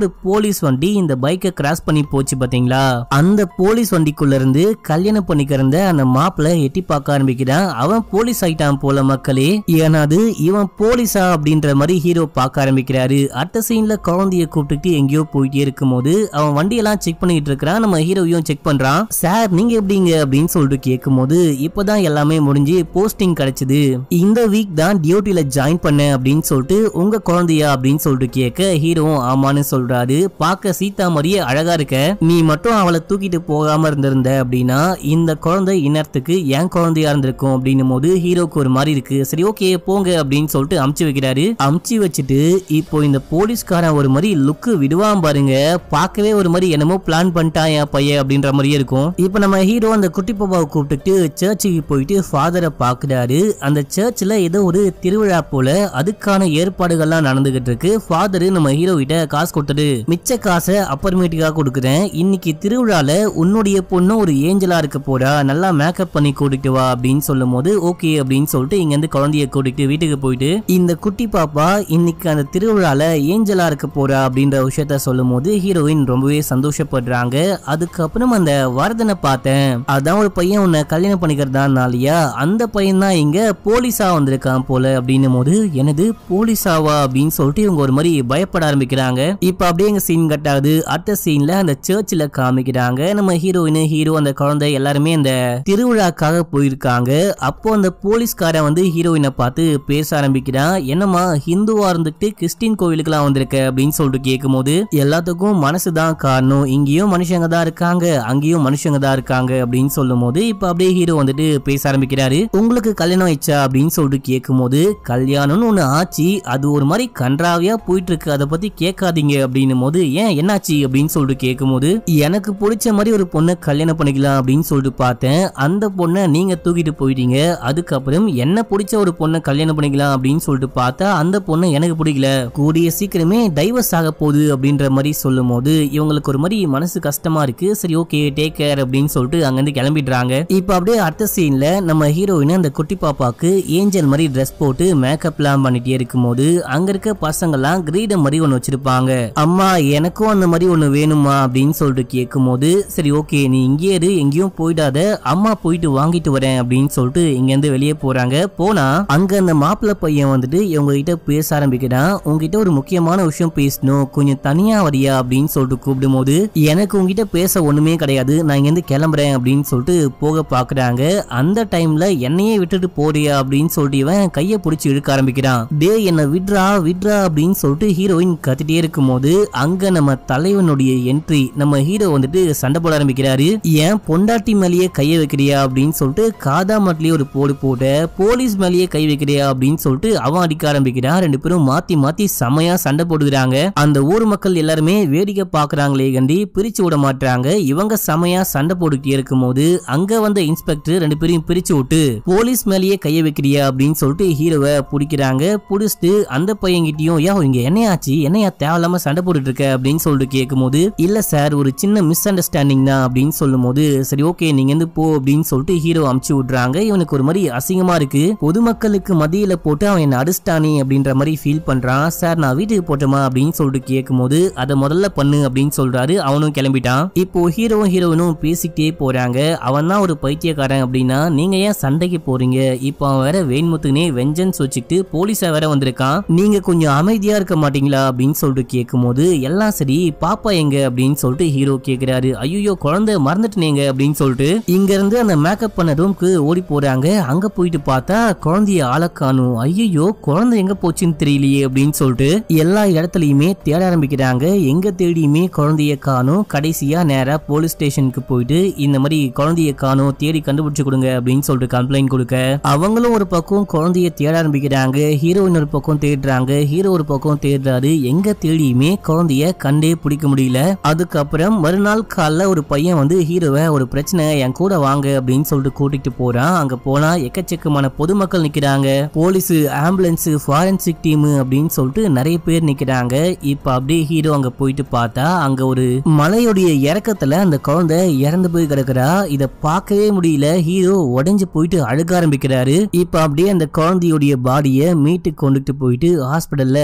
ஒரு போலீஸ் வண்டி இந்த பைக்கை கிராஸ் பண்ணி போச்சு பாத்தீங்களா அந்த போலீஸ் வண்டிக்குள்ள இருந்து கல்யாணம் பண்ணிக்கிறந்த அந்த மாப்பிள்ள எட்டி பார்க்க ஆரம்பிக்கிறான் அவன் போலீஸ் ஆயிட்டான் போல மக்களே ஏனாது இவன் போலீஸா அப்படின்ற மாதிரி ஹீரோ பார்க்க ஆரம்பிக்கிறாரு அடுத்த சீன்ல குழந்தைய கூப்பிட்டுட்டு எங்கேயோ போயிட்டே இருக்கும் போது அவன் வண்டியெல்லாம் செக் பண்ணிட்டு இருக்கிறான் நம்ம ஹீரோவையும் செக் பண்றான் சார் நீங்க எப்படிங்க அப்படின்னு சொல்லிட்டு கேட்கும் போது இப்பதான் எல்லாமே முடிஞ்சு போஸ்டிங் கிடைச்சது இந்த வீக் தான் டியூட்டில ஜாயின் பண்ண அப்படின்னு சொல்லிட்டு உங்க குழந்தையா அப்படின்னு சொல்லிட்டு கேட்க ஹீரோவும் ஆமான்னு சொல்றாரு பார்க்க சீதா மாதிரியே அழகா இருக்க நீ மட்டும் அவளை தூக்கிட்டு போகாம இருந்திருந்த அப்படின்னா இந்த குழந்தை இன்னத்துக்கு என் குழந்தையா இருந்திருக்கும் அப்படின்னும் போது ஹீரோக்கு ஒரு மாதிரி இருக்கு சரி ஓகே போங்க அப்படின்னு சொல்லிட்டு அமுச்சு வைக்கிறாரு அமுச்சு வச்சுட்டு இப்போ இந்த போலீஸ்காரன் ஒரு மாதிரி லுக்கு விடுவான் பாருங்க பார்க்கவே ஒரு மாதிரி என்னமோ பிளான் பண்ணிட்டான் என் பையன் அப்படின்ற மாதிரியே இருக்கும் இப்போ நம்ம ஹீரோ அந்த குட்டி பாப்பாவை கூப்பிட்டுட்டு சர்ச்சுக்கு போயிட்டு ஃபாதரை பார்க்குறாரு அந்த சர்ச்சில் ஏதோ ஒரு திருவிழா போல அதுக்கான ஏற்பாடுகள்லாம் நடந்துகிட்டு இருக்கு ஃபாதரு நம்ம ஹீரோ கிட்ட காசு கொடுத்துட்டு மிச்ச காசை அப்புறமேட்டுக்காக கொடுக்குறேன் இன்னைக்கு திருவிழால உன்னுடைய பொண்ணு ஒரு ஏஞ்சலா இருக்க போறா நல்லா மேக்கப் பண்ணி கொடுக்க போயிட்டு வா அப்படின்னு சொல்லும் போது ஓகே அப்படின்னு சொல்லிட்டு இங்க இருந்து குழந்தைய கூட்டிட்டு வீட்டுக்கு போயிட்டு இந்த குட்டி பாப்பா இன்னைக்கு அந்த திருவிழால ஏஞ்சலா இருக்க போறா அப்படின்ற விஷயத்த சொல்லும் போது ஹீரோயின் ரொம்பவே சந்தோஷப்படுறாங்க அதுக்கப்புறம் அந்த வரதனை பார்த்தேன் அதான் ஒரு பையன் உன்னை கல்யாணம் பண்ணிக்கிறதா நாளையா அந்த பையன் தான் இங்க போலீஸா வந்திருக்கான் போல அப்படின்னும் போது எனது போலீஸாவா அப்படின்னு சொல்லிட்டு இவங்க ஒரு மாதிரி பயப்பட ஆரம்பிக்கிறாங்க இப்ப அப்படியே எங்க சீன் கட் ஆகுது அடுத்த சீன்ல அந்த சர்ச்சில் காமிக்கிறாங்க நம்ம ஹீரோயின் ஹீரோ அந்த குழந்தை எல்லாருமே அந்த திருவிழாக்காக போயிருக்காங்க அப்போ அந்த போலீஸ்காரன் வந்து ஹீரோயினை பார்த்து பேச ஆரம்பிக்கிறான் என்னம்மா ஹிந்துவா இருந்துட்டு கிறிஸ்டின் எல்லாம் வந்திருக்க அப்படின்னு சொல்லிட்டு கேட்கும் போது எல்லாத்துக்கும் மனசு தான் காரணம் இங்கேயும் மனுஷங்க தான் இருக்காங்க அங்கேயும் மனுஷங்க தான் இருக்காங்க அப்படின்னு சொல்லும் போது இப்ப அப்படியே ஹீரோ வந்துட்டு பேச ஆரம்பிக்கிறாரு உங்களுக்கு கல்யாணம் ஆயிடுச்சா அப்படின்னு சொல்லிட்டு கேட்கும் போது கல்யாணம்னு ஒன்று ஆச்சு அது ஒரு மாதிரி கன்றாவியா போயிட்டு இருக்கு அதை பத்தி கேட்காதீங்க அப்படின்னும் போது ஏன் என்னாச்சு அப்படின்னு சொல்லிட்டு கேட்கும் போது எனக்கு பிடிச்ச மாதிரி ஒரு பொண்ணை கல்யாணம் பண்ணிக்கலாம் அப்படின்னு சொல்லிட்டு பார்த்தேன் அந்த பொண்ணை நீ நீங்கள் தூக்கிட்டு போயிட்டீங்க அதுக்கப்புறம் என்ன பிடிச்ச ஒரு பொண்ணை கல்யாணம் பண்ணிக்கலாம் அப்படின்னு சொல்லிட்டு பார்த்தா அந்த பொண்ணை எனக்கு பிடிக்கல கூடிய சீக்கிரமே டைவர்ஸ் ஆக போகுது அப்படின்ற மாதிரி சொல்லும் போது இவங்களுக்கு ஒரு மாதிரி மனசு கஷ்டமா இருக்கு சரி ஓகே டேக் கேர் அப்படின்னு சொல்லிட்டு அங்கேருந்து கிளம்பிடுறாங்க இப்போ அப்படியே அடுத்த சீனில் நம்ம ஹீரோயின் அந்த குட்டி பாப்பாக்கு ஏஞ்சல் மாதிரி ட்ரெஸ் போட்டு மேக்கப் மேக்கப்லாம் பண்ணிட்டே இருக்கும்போது அங்க இருக்க பசங்க எல்லாம் கிரீடம் மாதிரி ஒன்று வச்சிருப்பாங்க அம்மா எனக்கும் அந்த மாதிரி ஒன்று வேணுமா அப்படின்னு சொல்லிட்டு கேட்கும் போது சரி ஓகே நீ இங்கே இரு எங்கேயும் போயிடாத அம்மா போயிட்டு வாங்கிட்டு போயிட்டு வரேன் அப்படின்னு சொல்லிட்டு இங்கேருந்து வெளியே போறாங்க போனா அங்க அந்த மாப்பிள்ள பையன் வந்துட்டு கிட்ட பேச ஆரம்பிக்கிறான் உங்ககிட்ட ஒரு முக்கியமான விஷயம் பேசணும் கொஞ்சம் தனியா வரியா அப்படின்னு சொல்லிட்டு கூப்பிடும் போது எனக்கு உங்ககிட்ட பேச ஒண்ணுமே கிடையாது நான் இங்கேருந்து கிளம்புறேன் அப்படின்னு சொல்லிட்டு போக பார்க்குறாங்க அந்த டைம்ல என்னையே விட்டுட்டு போறியா அப்படின்னு சொல்லிட்டு இவன் கையை பிடிச்சி இழுக்க ஆரம்பிக்கிறான் டே என்ன விட்ரா விட்ரா அப்படின்னு சொல்லிட்டு ஹீரோயின் கத்திட்டே இருக்கும் போது அங்க நம்ம தலைவனுடைய என்ட்ரி நம்ம ஹீரோ வந்துட்டு சண்டை போட ஆரம்பிக்கிறாரு ஏன் பொண்டாட்டி மேலேயே கையை வைக்கிறியா அப்படின்னு சொல்லிட்டு போட்டு காதா மாட்டிலேயே ஒரு போடு போட போலீஸ் மேலேயே கை வைக்கிறியா அப்படின்னு சொல்லிட்டு அவன் அடிக்க ஆரம்பிக்கிறான் ரெண்டு பேரும் மாத்தி மாத்தி செமையா சண்டை போடுகிறாங்க அந்த ஊர் மக்கள் எல்லாருமே வேடிக்கை பாக்குறாங்களே கண்டி பிரிச்சு விட மாட்டாங்க இவங்க செமையா சண்டை போட்டுக்கிட்டே இருக்கும் போது அங்க வந்த இன்ஸ்பெக்டர் ரெண்டு பேரையும் பிரிச்சு விட்டு போலீஸ் மேலேயே கைய வைக்கிறியா அப்படின்னு சொல்லிட்டு ஹீரோவை பிடிக்கிறாங்க பிடிச்சிட்டு அந்த பையன்கிட்டயும் ஏன் இங்க என்னையாச்சு என்னையா தேவையில்லாம சண்டை போட்டுட்டு இருக்க அப்படின்னு சொல்லிட்டு கேட்கும் போது இல்ல சார் ஒரு சின்ன மிஸ் அண்டர்ஸ்டாண்டிங் தான் அப்படின்னு சொல்லும் போது சரி ஓகே நீங்க இருந்து போ அப்படின்னு சொல்லிட்டு ஹீரோ அமுச்சு விடுறாங்க இவனுக்கு ஒரு மாதிரி அசிங்கமா இருக்கு பொதுமக்களுக்கு மதியில போட்டு அவன் என்ன அடிச்சிட்டானே அப்படின்ற மாதிரி ஃபீல் பண்றான் சார் நான் வீட்டுக்கு போட்டோமா அப்படின்னு சொல்லிட்டு கேட்கும் போது அதை முதல்ல பண்ணு அப்படின்னு சொல்றாரு அவனும் கிளம்பிட்டான் இப்போ ஹீரோவும் ஹீரோயினும் பேசிக்கிட்டே போறாங்க அவன் தான் ஒரு பைத்தியக்காரன் அப்படின்னா நீங்க ஏன் சண்டைக்கு போறீங்க இப்போ அவன் வேற வேண்முத்துனே வெஞ்சன்ஸ் வச்சுக்கிட்டு போலீஸா வேற வந்திருக்கான் நீங்க கொஞ்சம் அமைதியா இருக்க மாட்டீங்களா அப்படின்னு சொல்லிட்டு கேட்கும் போது எல்லாம் சரி பாப்பா எங்க அப்படின்னு சொல்லிட்டு ஹீரோ கேக்குறாரு ஐயோ குழந்தை மறந்துட்டு நீங்க அப்படின்னு சொல்லிட்டு இங்க இருந்து அந்த மேக்கப் பண்ண ரூம்க்கு ஓடி போறாங்க அங்க போயிட்டு பார்த்தா குழந்தைய ஆளை காணும் ஐயோ குழந்தை எங்க போச்சுன்னு தெரியலையே அப்படின்னு சொல்லிட்டு எல்லா இடத்துலயுமே தேட ஆரம்பிக்கிறாங்க எங்க தேடியுமே குழந்தைய காணும் கடைசியா நேரா போலீஸ் ஸ்டேஷனுக்கு போயிட்டு இந்த மாதிரி குழந்தைய காணும் தேடி கண்டுபிடிச்சு கொடுங்க அப்படின்னு சொல்லிட்டு கம்ப்ளைண்ட் கொடுக்க அவங்களும் ஒரு பக்கம் குழந்தைய தேட ஆரம்பிக்கிறாங்க ஹீரோயின் ஒரு பக்கம் தேடுறாங்க ஹீரோ ஒரு பக்கம் தேடுறாரு எங்க தேடியுமே குழந்தைய கண்டே பிடிக்க முடியல அதுக்கப்புறம் மறுநாள் காலைல ஒரு பையன் வந்து ஹீரோவை ஒரு பிரச்சனை என் கூட வாங்க அப்படின்னு சொல்லிட்டு கூட்டிட்டு போறான் அங்க போனா எக்கச்சக்கமான பொதுமக்கள் நிக்கிறாங்க போலீஸ் ஆம்புலன்ஸ் ஃபாரன்சிக் டீம் அப்படின்னு சொல்லிட்டு நிறைய பேர் நிக்கிறாங்க இப்ப அப்படியே ஹீரோ அங்க போயிட்டு பார்த்தா அங்க ஒரு மலையுடைய இறக்கத்துல அந்த குழந்தை இறந்து போய் கிடக்குறா இத பார்க்கவே முடியல ஹீரோ உடஞ்சு போயிட்டு அழுக ஆரம்பிக்கிறாரு இப்ப அப்படியே அந்த குழந்தையுடைய பாடிய மீட்டு கொண்டுட்டு போயிட்டு ஹாஸ்பிட்டல்ல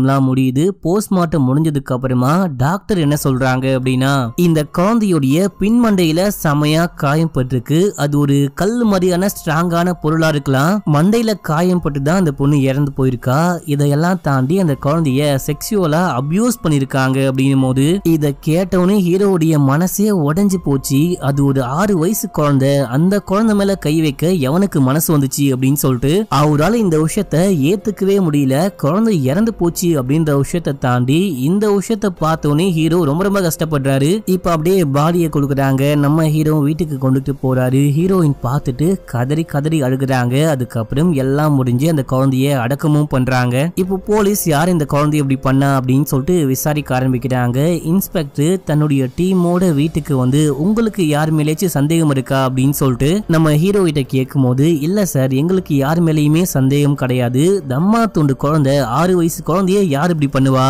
எல்லாம் முடியுது போஸ்ட்மார்ட்டம் முடிஞ்சதுக்கு அப்புறமா டாக்டர் என்ன சொல்றாங்க அப்படின்னா இந்த குழந்தையுடைய பின்மண்டையில செமையா காயம் பட்டிருக்கு அது ஒரு கல் மாதிரியான ஸ்ட்ராங்கான பொருளா இருக்கலாம் மண்டையில காயம் பட்டு தான் அந்த பொண்ணு இறந்து போயிருக்கா இதையெல்லாம் தாண்டி அந்த குழந்தைய செக்ஷுவலா அபியூஸ் பண்ணிருக்காங்க அப்படின்னும் போது இதை கேட்டவனே ஹீரோவுடைய மனசே உடஞ்சு போச்சு அது ஒரு ஆறு வயசு குழந்தை அந்த குழந்தை மேல கை வைக்க எவனுக்கு மனசு வந்துச்சு அப்படின்னு சொல்லிட்டு அவரால் இந்த விஷயத்த ஏத்துக்கவே முடியல குழந்தை இறந்து போச்சு அப்படின்ற விஷயத்த தாண்டி இந்த விஷயத்த பார்த்தோன்னே ஹீரோ ரொம்ப ரொம்ப கஷ்டப்படுறாரு இப்ப அப்படியே பாடியை கொடுக்குறாங்க நம்ம ஹீரோ வீட்டுக்கு கொண்டுட்டு போறாரு ஹீரோ ஹீரோயின் பார்த்துட்டு கதறி கதறி அழுகுறாங்க அதுக்கப்புறம் எல்லாம் முடிஞ்சு அந்த குழந்தைய அடக்கமும் பண்றாங்க இப்போ போலீஸ் யார் இந்த குழந்தைய இப்படி பண்ணா அப்படின்னு சொல்லிட்டு விசாரிக்க ஆரம்பிக்கிறாங்க இன்ஸ்பெக்டர் தன்னுடைய டீமோட வீட்டுக்கு வந்து உங்களுக்கு யார் மேலேயாச்சும் சந்தேகம் இருக்கா அப்படின்னு சொல்லிட்டு நம்ம ஹீரோ கிட்ட கேட்கும் போது இல்ல சார் எங்களுக்கு யார் மேலேயுமே சந்தேகம் கிடையாது தம்மா துண்டு குழந்தை ஆறு வயசு குழந்தைய யார் இப்படி பண்ணுவா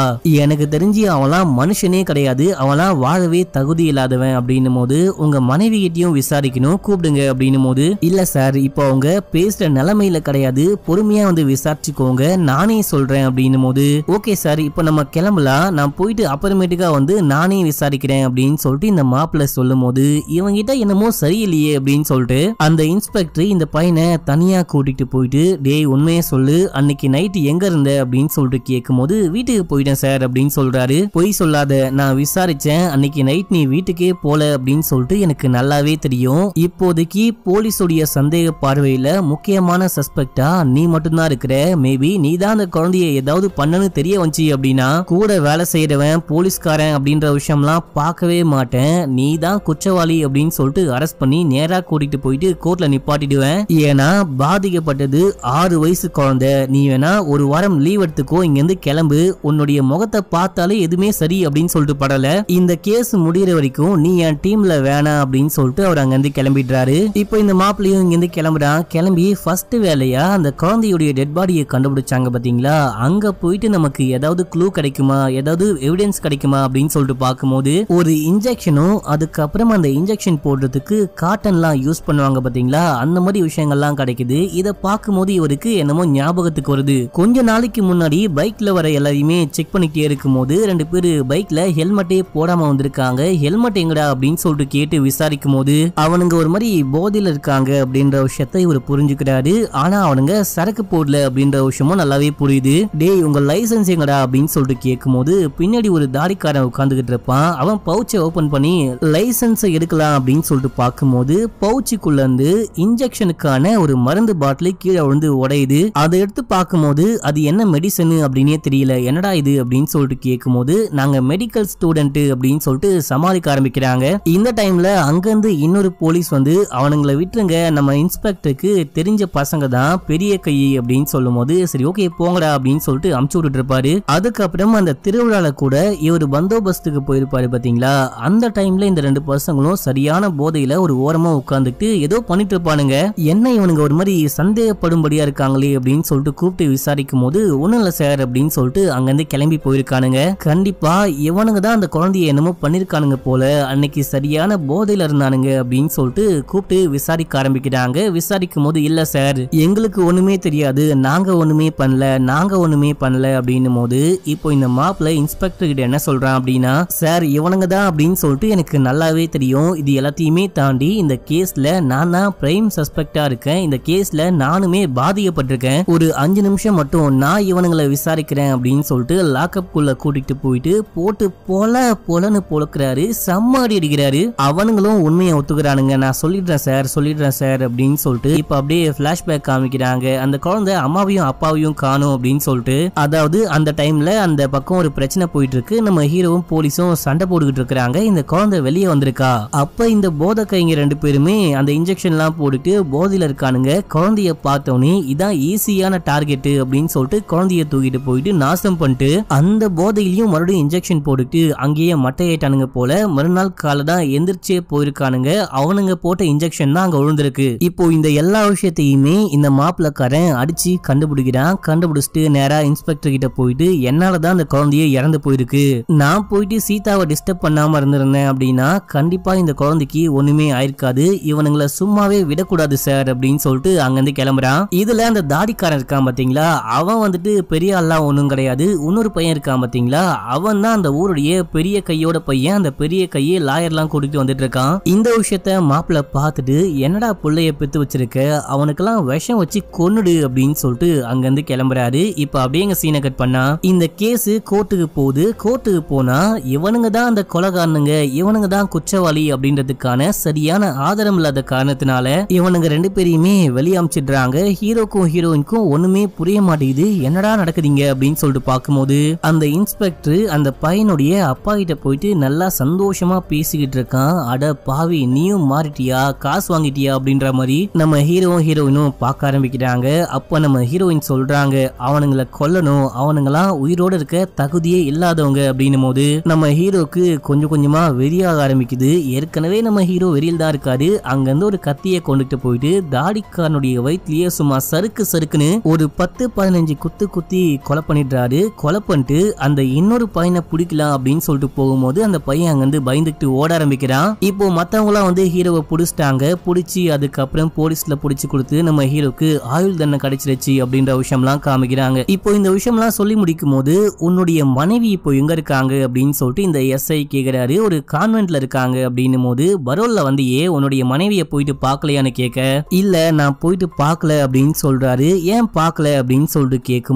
எனக்கு தெரிஞ்சு அவன்லாம் மனுஷனே கிடையாது அவன்லாம் வாழவே தகுதி இல்லாதவன் அப்படின்னும் போது உங்க மனைவி கிட்டையும் விசாரிக்கணும் கூப்பிடுங்க அப்படின்னும் போது இல்ல சார் இப்போ அவங்க பேசுற நிலைமையில கிடையாது பொறுமையா வந்து விசாரிச்சுக்கோங்க நானே சொல்றேன் அப்படின்னும் போது ஓகே சார் இப்போ நம்ம கிளம்பலாம் நான் போயிட்டு அப்புறமேட்டுக்கா வந்து நானே விசாரிக்கிறேன் அப்படின்னு சொல்லிட்டு இந்த மாப்பிள்ள சொல்லும் போது இவங்கிட்ட என்னமோ சரியில்லையே அப்படின்னு சொல்லிட்டு அந்த இன்ஸ்பெக்டர் இந்த பையனை தனியா கூட்டிட்டு போயிட்டு டேய் உண்மையை சொல்லு அன்னைக்கு நைட்டு எங்க இருந்த அப்படின்னு சொல்லிட்டு கேட்கும் போது வீட்டுக்கு போயிட்டேன் சார் அப்படின்னு சொல்றாரு பொய் சொல்லாத நான் விசாரிச்சேன் அன்னைக்கு நைட் நீ வீட்டுக்கே போல அப்படின்னு சொல்லிட்டு எனக்கு நல்லாவே தெரியும் இப்போதைக்கு இன்னைக்கு போலீஸோடைய சந்தேக பார்வையில் முக்கியமான சஸ்பெக்டா நீ மட்டும்தான் இருக்கிற மேபி நீ தான் அந்த குழந்தைய ஏதாவது பண்ணனு தெரிய வந்துச்சு அப்படின்னா கூட வேலை செய்யறவன் போலீஸ்காரன் அப்படின்ற விஷயம்லாம் பார்க்கவே மாட்டேன் நீ தான் குற்றவாளி அப்படின்னு சொல்லிட்டு அரெஸ்ட் பண்ணி நேராக கூட்டிட்டு போயிட்டு கோர்ட்ல நிப்பாட்டிடுவேன் ஏன்னா பாதிக்கப்பட்டது ஆறு வயசு குழந்தை நீ வேணா ஒரு வாரம் லீவ் எடுத்துக்கோ இங்கேருந்து கிளம்பு உன்னுடைய முகத்தை பார்த்தாலே எதுவுமே சரி அப்படின்னு சொல்லிட்டு படல இந்த கேஸ் முடிகிற வரைக்கும் நீ என் டீம்ல வேணாம் அப்படின்னு சொல்லிட்டு அவர் அங்கேருந்து கிளம்பிடுறாரு இப்போ இந்த மாப்பிள்ளையும் இங்கேருந்து கிளம்புறான் கிளம்பி ஃபர்ஸ்ட் வேலையா அந்த குழந்தையுடைய டெட் பாடியை கண்டுபிடிச்சாங்க பார்த்தீங்களா அங்க போயிட்டு நமக்கு ஏதாவது க்ளூ கிடைக்குமா ஏதாவது எவிடன்ஸ் கிடைக்குமா அப்படின்னு சொல்லிட்டு பார்க்கும்போது ஒரு இன்ஜெக்ஷனும் அதுக்கப்புறம் அந்த இன்ஜெக்ஷன் போடுறதுக்கு காட்டன்லாம் யூஸ் பண்ணுவாங்க பார்த்தீங்களா அந்த மாதிரி விஷயங்கள்லாம் கிடைக்குது இதை பார்க்கும்போது இவருக்கு என்னமோ ஞாபகத்துக்கு வருது கொஞ்ச நாளைக்கு முன்னாடி பைக்ல வர எல்லாரையுமே செக் பண்ணிக்கிட்டே இருக்கும் போது ரெண்டு பேர் பைக்ல ஹெல்மெட்டே போடாம வந்திருக்காங்க ஹெல்மெட் எங்கடா அப்படின்னு சொல்லிட்டு கேட்டு விசாரிக்கும் போது அவனுங்க ஒரு மாதிரி போதையில் இருக்காங்க அப்படின்ற விஷயத்த இவர் புரிஞ்சுக்கிறாரு ஆனால் அவனுங்க சரக்கு போடல அப்படின்ற விஷயமும் நல்லாவே புரியுது டே உங்கள் லைசன்ஸ் எங்கடா அப்படின்னு சொல்லிட்டு போது பின்னாடி ஒரு தாடிக்காரன் உட்காந்துக்கிட்டு இருப்பான் அவன் பவுச்சை ஓப்பன் பண்ணி லைசன்ஸை எடுக்கலாம் அப்படின்னு சொல்லிட்டு பார்க்கும்போது பவுச்சுக்குள்ள இருந்து இன்ஜெக்ஷனுக்கான ஒரு மருந்து பாட்டில் கீழே விழுந்து உடையுது அதை எடுத்து பார்க்கும்போது அது என்ன மெடிசனு அப்படின்னே தெரியல என்னடா இது அப்படின்னு சொல்லிட்டு கேட்கும்போது நாங்க மெடிக்கல் ஸ்டூடெண்ட் அப்படின்னு சொல்லிட்டு சமாளிக்க ஆரம்பிக்கிறாங்க இந்த டைம்ல அங்கிருந்து இன்னொரு போலீஸ் வந்து அவனுங்களை விட்டுருங்க நம்ம இன்ஸ்பெக்டருக்கு தெரிஞ்ச பசங்க தான் பெரிய கை அப்படின்னு சொல்லும் போது சரி ஓகே போங்கடா அப்படின்னு சொல்லிட்டு அமுச்சு விட்டு இருப்பாரு அதுக்கப்புறம் அந்த திருவிழால கூட இவர் பந்தோபஸ்துக்கு போயிருப்பாரு பாத்தீங்களா அந்த டைம்ல இந்த ரெண்டு பசங்களும் சரியான போதையில ஒரு ஓரமா உட்காந்துட்டு ஏதோ பண்ணிட்டு இருப்பானுங்க என்ன இவனுங்க ஒரு மாதிரி சந்தேகப்படும்படியா இருக்காங்களே அப்படின்னு சொல்லிட்டு கூப்பிட்டு விசாரிக்கும் போது ஒன்றும் சார் அப்படின்னு சொல்லிட்டு அங்கேருந்து கிளம்பி போயிருக்கானுங்க கண்டிப்பா இவனுங்க தான் அந்த குழந்தைய என்னமோ பண்ணிருக்கானுங்க போல அன்னைக்கு சரியான போதையில இருந்தானுங்க அப்படின்னு சொல்லிட்டு கூப்பிட்டு போட்டு விசாரிக்க ஆரம்பிக்கிறாங்க விசாரிக்கும் போது இல்ல சார் எங்களுக்கு ஒண்ணுமே தெரியாது நாங்க ஒண்ணுமே பண்ணல நாங்க ஒண்ணுமே பண்ணல அப்படின்னும் போது இப்போ இந்த மாப்பிள்ள இன்ஸ்பெக்டர் கிட்ட என்ன சொல்றான் அப்படின்னா சார் இவனுங்க தான் அப்படின்னு சொல்லிட்டு எனக்கு நல்லாவே தெரியும் இது எல்லாத்தையுமே தாண்டி இந்த கேஸ்ல நான் தான் பிரைம் சஸ்பெக்டா இருக்கேன் இந்த கேஸ்ல நானுமே பாதிக்கப்பட்டிருக்கேன் ஒரு அஞ்சு நிமிஷம் மட்டும் நான் இவனுங்களை விசாரிக்கிறேன் அப்படின்னு சொல்லிட்டு லாக்அப் குள்ள கூட்டிட்டு போயிட்டு போட்டு போல போலன்னு போலக்கிறாரு சம்மாடி அடிக்கிறாரு அவனுங்களும் உண்மையை ஒத்துக்கிறானுங்க நான் சொல்லிடுறேன் சொல்லிடுறேன் சார் சொல்லிடுறேன் சார் அப்படின்னு சொல்லிட்டு இப்ப அப்படியே ஃப்ளாஷ்பேக் காமிக்கிறாங்க அந்த குழந்தை அம்மாவையும் அப்பாவையும் காணும் அப்படின்னு சொல்லிட்டு அதாவது அந்த டைம்ல அந்த பக்கம் ஒரு பிரச்சனை போயிட்டு இருக்கு நம்ம ஹீரோவும் போலீஸும் சண்டை போட்டுக்கிட்டு இருக்கிறாங்க இந்த குழந்தை வெளியே வந்திருக்கா அப்ப இந்த போதை கைங்க ரெண்டு பேருமே அந்த இன்ஜெக்ஷன் எல்லாம் போட்டுட்டு போதையில இருக்கானுங்க குழந்தைய பார்த்தோன்னே இதான் ஈஸியான டார்கெட் அப்படின்னு சொல்லிட்டு குழந்தைய தூக்கிட்டு போயிட்டு நாசம் பண்ணிட்டு அந்த போதையிலையும் மறுபடியும் இன்ஜெக்ஷன் போட்டுட்டு அங்கேயே மட்டையாயிட்டானுங்க போல மறுநாள் காலை தான் எந்திரிச்சே போயிருக்கானுங்க அவனுங்க போட்ட இன்ஜெக்ஷன் செக்ஷன் தான் அங்க விழுந்திருக்கு இப்போ இந்த எல்லா விஷயத்தையுமே இந்த மாப்பிளக்காரன் அடிச்சு கண்டுபிடிக்கிறான் கண்டுபிடிச்சிட்டு நேரா இன்ஸ்பெக்டர் கிட்ட போயிட்டு என்னாலதான் அந்த குழந்தைய இறந்து போயிருக்கு நான் போயிட்டு சீதாவை டிஸ்டர்ப் பண்ணாம இருந்திருந்தேன் அப்படின்னா கண்டிப்பா இந்த குழந்தைக்கு ஒண்ணுமே ஆயிருக்காது இவனுங்களை சும்மாவே விடக்கூடாது சார் அப்படின்னு சொல்லிட்டு அங்கிருந்து கிளம்புறான் இதுல அந்த தாடிக்காரன் இருக்கான் பாத்தீங்களா அவன் வந்துட்டு பெரிய ஆள்லாம் ஒண்ணும் கிடையாது இன்னொரு பையன் இருக்கான் பாத்தீங்களா அவன் தான் அந்த ஊருடைய பெரிய கையோட பையன் அந்த பெரிய கையை லாயர்லாம் கூட்டிட்டு வந்துட்டு இருக்கான் இந்த விஷயத்த மாப்பிள்ள பார்த்து பார்த்துட்டு என்னடா பிள்ளைய பெற்று வச்சிருக்க அவனுக்கெல்லாம் விஷம் வச்சு கொன்னுடு அப்படின்னு சொல்லிட்டு அங்கிருந்து கிளம்புறாரு இப்போ அப்படியே எங்க சீனை கட் பண்ணா இந்த கேஸ் கோர்ட்டுக்கு போகுது கோர்ட்டுக்கு போனா இவனுங்க தான் அந்த கொலகாரனுங்க இவனுங்க தான் குற்றவாளி அப்படின்றதுக்கான சரியான ஆதாரம் இல்லாத காரணத்தினால இவனுங்க ரெண்டு பேரையுமே வெளியமிச்சிடுறாங்க ஹீரோக்கும் ஹீரோயினுக்கும் ஒண்ணுமே புரிய மாட்டேங்குது என்னடா நடக்குதுங்க அப்படின்னு சொல்லிட்டு பார்க்கும்போது அந்த இன்ஸ்பெக்டர் அந்த பையனுடைய அப்பா கிட்ட போயிட்டு நல்லா சந்தோஷமா பேசிக்கிட்டு இருக்கான் அட பாவி நீயும் மாறிட்டியா காசு வாங்கிட்டியா அப்படின்ற மாதிரி நம்ம ஹீரோ ஹீரோயினும் பார்க்க ஆரம்பிக்கிறாங்க அப்போ நம்ம ஹீரோயின் சொல்றாங்க அவனுங்களை கொல்லணும் அவனுங்களாம் உயிரோடு இருக்க தகுதியே இல்லாதவங்க அப்படின்னும் போது நம்ம ஹீரோக்கு கொஞ்சம் கொஞ்சமா வெறியாக ஆரம்பிக்குது ஏற்கனவே நம்ம ஹீரோ வெறியில் தான் இருக்காரு அங்கிருந்து ஒரு கத்தியை கொண்டுட்டு போயிட்டு தாடிக்காரனுடைய வயிற்றுலயே சும்மா சறுக்கு சறுக்குன்னு ஒரு பத்து பதினஞ்சு குத்து குத்தி கொலை பண்ணிடுறாரு கொலை பண்ணிட்டு அந்த இன்னொரு பையனை பிடிக்கலாம் அப்படின்னு சொல்லிட்டு போகும்போது அந்த பையன் அங்கிருந்து பயந்துட்டு ஓட ஆரம்பிக்கிறான் இப்போ மத்தவங்களாம் வந்து ஹீரோவை பிடிச்சிட்டாங்க பிடிச்சிட்டாங்க பிடிச்சி அதுக்கப்புறம் போலீஸில் பிடிச்சி கொடுத்து நம்ம ஹீரோக்கு ஆயுள் தண்டனை கிடைச்சிருச்சு அப்படின்ற விஷயம்லாம் காமிக்கிறாங்க இப்போ இந்த விஷயம்லாம் சொல்லி முடிக்கும் போது உன்னுடைய மனைவி இப்போ எங்க இருக்காங்க அப்படின்னு சொல்லிட்டு இந்த எஸ்ஐ கேட்குறாரு ஒரு கான்வென்ட்ல இருக்காங்க அப்படின்னும் போது பரோல்ல வந்து ஏ உன்னுடைய மனைவியை போயிட்டு பார்க்கலையான்னு கேட்க இல்லை நான் போயிட்டு பார்க்கல அப்படின்னு சொல்றாரு ஏன் பார்க்கல அப்படின்னு சொல்லிட்டு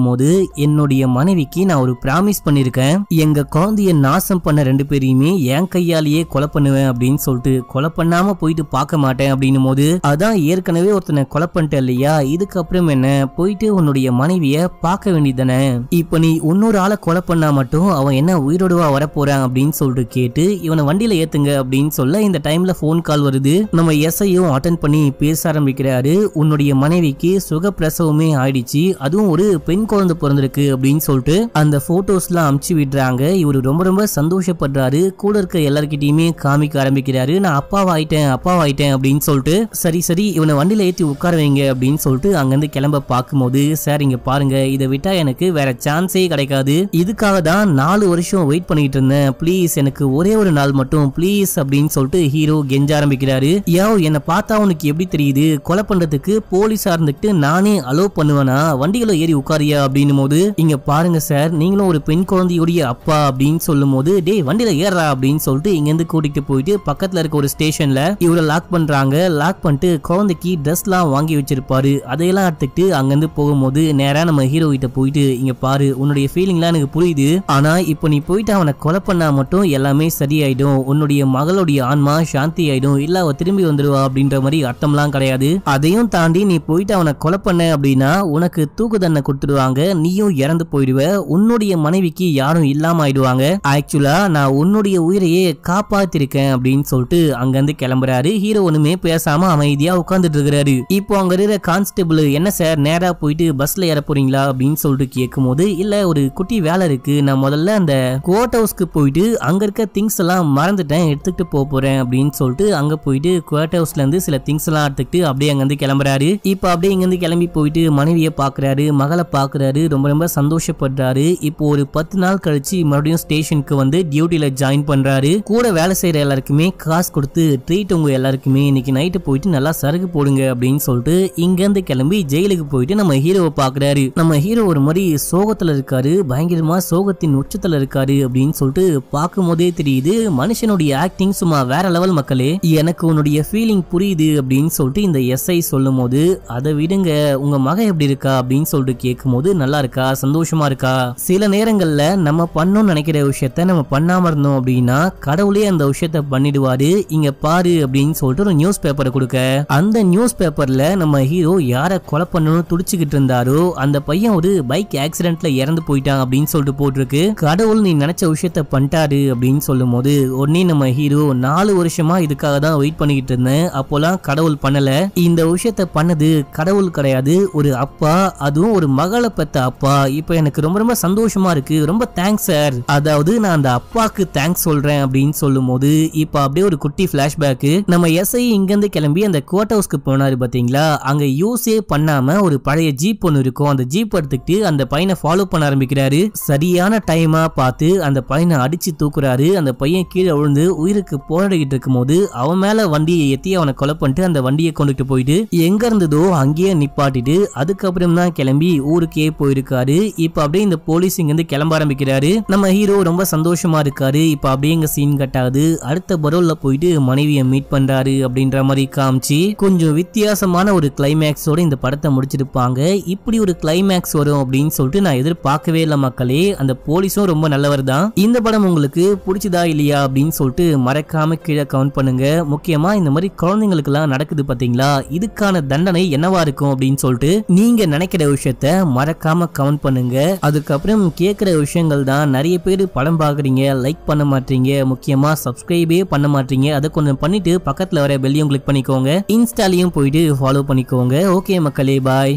போது என்னுடைய மனைவிக்கு நான் ஒரு ப்ராமிஸ் பண்ணியிருக்கேன் எங்கள் குழந்தைய நாசம் பண்ண ரெண்டு பேரையுமே என் கையாலேயே கொலை பண்ணுவேன் அப்படின்னு சொல்லிட்டு கொலை பண்ணாமல் போயிட்டு பார்க்க மாட்டேன் அப்படின்னும் போது அதான் ஏற்கனவே ஒருத்தனை கொலை பண்ணிட்டேன் இல்லையா இதுக்கப்புறம் என்ன போயிட்டு உன்னுடைய மனைவிய பார்க்க வேண்டியதானே இப்ப நீ இன்னொரு ஆளை கொலை பண்ணா மட்டும் அவன் என்ன உயிரோடுவா வரப்போறான் அப்படின்னு சொல்லிட்டு கேட்டு இவனை வண்டியில ஏத்துங்க அப்படின்னு சொல்ல இந்த டைம்ல போன் கால் வருது நம்ம எஸ்ஐயும் அட்டன் பண்ணி பேச ஆரம்பிக்கிறாரு உன்னுடைய மனைவிக்கு சுகப்பிரசவமே ஆயிடுச்சு அதுவும் ஒரு பெண் குழந்தை பிறந்திருக்கு அப்படின்னு சொல்லிட்டு அந்த போட்டோஸ்லாம் அமுச்சு விடுறாங்க இவர் ரொம்ப ரொம்ப சந்தோஷப்படுறாரு கூட இருக்க எல்லார்கிட்டயுமே காமிக்க ஆரம்பிக்கிறாரு நான் அப்பாவாயிட்டேன் அப்பாவாயிட்டேன் அப்படின்னு சொல்லிட்டு சரி சரி இவனை வண்டியில் ஏற்றி உட்கார வைங்க அப்படின்னு சொல்லிட்டு அங்கேருந்து கிளம்ப பார்க்கும்போது சார் இங்கே பாருங்க இதை விட்டால் எனக்கு வேற சான்ஸே கிடைக்காது இதுக்காக தான் நாலு வருஷம் வெயிட் பண்ணிட்டு இருந்தேன் ப்ளீஸ் எனக்கு ஒரே ஒரு நாள் மட்டும் ப்ளீஸ் அப்படின்னு சொல்லிட்டு ஹீரோ கெஞ்ச ஆரம்பிக்கிறாரு யோ என்னை பார்த்தா உனக்கு எப்படி தெரியுது கொலை பண்றதுக்கு போலீஸா இருந்துட்டு நானே அலோவ் பண்ணுவேனா வண்டிகளை ஏறி உட்காரியா அப்படின்னும் போது இங்க பாருங்க சார் நீங்களும் ஒரு பெண் குழந்தையுடைய அப்பா அப்படின்னு சொல்லும் போது டேய் வண்டியில ஏறா அப்படின்னு சொல்லிட்டு இங்கேருந்து கூட்டிகிட்டு போயிட்டு பக்கத்துல இருக்க ஒரு ஸ்டேஷன்ல இவரை லாக் பண்ண பண்ணுறாங்க லாக் பண்ணிட்டு குழந்தைக்கு ட்ரெஸ்லாம் வாங்கி வச்சிருப்பாரு அதையெல்லாம் எடுத்துக்கிட்டு அங்கேருந்து போகும்போது நேராக நம்ம ஹீரோ கிட்ட போயிட்டு இங்கே பாரு உன்னுடைய ஃபீலிங்லாம் எனக்கு புரியுது ஆனால் இப்போ நீ போயிட்டு அவனை கொலை பண்ணால் மட்டும் எல்லாமே சரியாயிடும் உன்னுடைய மகளுடைய ஆன்மா சாந்தி ஆயிடும் இல்லை அவள் திரும்பி வந்துடுவா அப்படின்ற மாதிரி அர்த்தம்லாம் கிடையாது அதையும் தாண்டி நீ போயிட்டு அவனை கொலை பண்ண அப்படின்னா உனக்கு தூக்கு தண்டனை கொடுத்துடுவாங்க நீயும் இறந்து போயிடுவ உன்னுடைய மனைவிக்கு யாரும் இல்லாம ஆயிடுவாங்க ஆக்சுவலா நான் உன்னுடைய உயிரையே காப்பாத்திருக்கேன் அப்படின்னு சொல்லிட்டு அங்கேருந்து கிளம்புறாரு ஹீரோ ஒண்ணுமே பேசாம அமைதியா உட்கார்ந்துட்டு இருக்கிறாரு இப்போ அங்க இருக்கிற கான்ஸ்டபிள் என்ன சார் நேரா போயிட்டு பஸ்ல ஏற போறீங்களா அப்படின்னு சொல்லிட்டு கேட்கும் போது இல்ல ஒரு குட்டி வேலை இருக்கு நான் முதல்ல அந்த கோர்ட் ஹவுஸ்க்கு போயிட்டு அங்க இருக்க திங்ஸ் எல்லாம் மறந்துட்டேன் எடுத்துக்கிட்டு போக போறேன் அப்படின்னு சொல்லிட்டு அங்க போயிட்டு கோர்ட் ஹவுஸ்ல இருந்து சில திங்ஸ் எல்லாம் எடுத்துக்கிட்டு அப்படியே இருந்து கிளம்புறாரு இப்போ அப்படியே இருந்து கிளம்பி போயிட்டு மனைவியை பாக்குறாரு மகளை பாக்குறாரு ரொம்ப ரொம்ப சந்தோஷப்படுறாரு இப்போ ஒரு பத்து நாள் கழிச்சு மறுபடியும் ஸ்டேஷனுக்கு வந்து டியூட்டியில ஜாயின் பண்றாரு கூட வேலை செய்யற எல்லாருக்குமே காசு கொடுத்து ட்ரீட் உங்க எல்லாருக்குமே இன்னைக்கு நைட்டு போயிட்டு நல்லா சரக்கு போடுங்க அப்படின்னு சொல்லிட்டு இங்கேருந்து கிளம்பி ஜெயிலுக்கு போயிட்டு நம்ம ஹீரோவை பார்க்குறாரு நம்ம ஹீரோ ஒரு மாதிரி சோகத்தில் இருக்காரு பயங்கரமாக சோகத்தின் உச்சத்தில் இருக்காரு அப்படின்னு சொல்லிட்டு பார்க்கும் போதே தெரியுது மனுஷனுடைய ஆக்டிங் சும்மா வேற லெவல் மக்களே எனக்கு உன்னுடைய ஃபீலிங் புரியுது அப்படின்னு சொல்லிட்டு இந்த எஸ்ஐ சொல்லும் போது அதை விடுங்க உங்க மகன் எப்படி இருக்கா அப்படின்னு சொல்லிட்டு கேட்கும்போது நல்லா இருக்கா சந்தோஷமா இருக்கா சில நேரங்கள்ல நம்ம பண்ணணும்னு நினைக்கிற விஷயத்த நம்ம பண்ணாம இருந்தோம் அப்படின்னா கடவுளே அந்த விஷயத்த பண்ணிடுவாரு இங்க பாரு அப்படின்னு சொல்லிட்டு நியூஸ் பேப்பரை கொடுக்க அந்த நியூஸ் பேப்பர்ல நம்ம ஹீரோ யாரை கொலை பண்ணணும் துடிச்சுக்கிட்டு இருந்தாரோ அந்த பையன் ஒரு பைக் ஆக்சிடென்ட்ல இறந்து போயிட்டான் அப்படின்னு சொல்லிட்டு போட்டிருக்கு கடவுள் நீ நினைச்ச விஷயத்த பண்ணிட்டாரு அப்படின்னு சொல்லும் போது உடனே நம்ம ஹீரோ நாலு வருஷமா இதுக்காக தான் வெயிட் பண்ணிக்கிட்டு இருந்தேன் அப்போலாம் கடவுள் பண்ணல இந்த விஷயத்த பண்ணது கடவுள் கிடையாது ஒரு அப்பா அதுவும் ஒரு மகளை பெத்த அப்பா இப்போ எனக்கு ரொம்ப ரொம்ப சந்தோஷமா இருக்கு ரொம்ப தேங்க்ஸ் சார் அதாவது நான் அந்த அப்பாக்கு தேங்க்ஸ் சொல்றேன் அப்படின்னு சொல்லும் போது இப்ப அப்படியே ஒரு குட்டி பிளாஷ்பேக் நம்ம எஸ்ஐ விஜய் இங்கேருந்து கிளம்பி அந்த கோட் ஹவுஸ்க்கு போனார் பார்த்தீங்களா அங்கே யூஸே பண்ணாமல் ஒரு பழைய ஜீப் ஒன்று இருக்கும் அந்த ஜீப் எடுத்துக்கிட்டு அந்த பையனை ஃபாலோ பண்ண ஆரம்பிக்கிறாரு சரியான டைமாக பார்த்து அந்த பையனை அடித்து தூக்குறாரு அந்த பையன் கீழே விழுந்து உயிருக்கு போராடிக்கிட்டு இருக்கும்போது அவன் மேலே வண்டியை எத்தி அவனை கொலை பண்ணிட்டு அந்த வண்டியை கொண்டுட்டு போயிட்டு எங்கே இருந்ததோ அங்கேயே நிப்பாட்டிட்டு அதுக்கப்புறம் தான் கிளம்பி ஊருக்கே போயிருக்காரு இப்போ அப்படியே இந்த போலீஸ் இங்கேருந்து கிளம்ப ஆரம்பிக்கிறாரு நம்ம ஹீரோ ரொம்ப சந்தோஷமாக இருக்காரு இப்போ அப்படியே இங்கே சீன் கட்டாது அடுத்த பரோலில் போயிட்டு மனைவியை மீட் பண்ணுறாரு அப்படின்ற மாதிரி காமிச்சு கொஞ்சம் வித்தியாசமான ஒரு கிளைமேக்ஸோட இந்த படத்தை முடிச்சிருப்பாங்க இப்படி ஒரு கிளைமேக்ஸ் வரும் அப்படின்னு சொல்லிட்டு நான் எதிர்பார்க்கவே இல்ல மக்களே அந்த போலீஸும் ரொம்ப நல்லவர் தான் இந்த படம் உங்களுக்கு பிடிச்சதா இல்லையா அப்படின்னு சொல்லிட்டு மறக்காம கீழே கவுண்ட் பண்ணுங்க முக்கியமா இந்த மாதிரி குழந்தைங்களுக்கு எல்லாம் நடக்குது பாத்தீங்களா இதுக்கான தண்டனை என்னவா இருக்கும் அப்படின்னு சொல்லிட்டு நீங்க நினைக்கிற விஷயத்த மறக்காம கவுண்ட் பண்ணுங்க அதுக்கப்புறம் கேட்கிற விஷயங்கள் தான் நிறைய பேர் படம் பாக்குறீங்க லைக் பண்ண மாட்டீங்க முக்கியமா சப்ஸ்கிரைபே பண்ண மாட்டீங்க அதை கொஞ்சம் பண்ணிட்டு பக்கத்துல வர பெல்லையும் கிளிக் பண்ணிக்கோங்க இன்ஸ்டாலையும் போயிட்டு ஃபாலோ பண்ணிக்கோங்க ஓகே மக்களே பாய்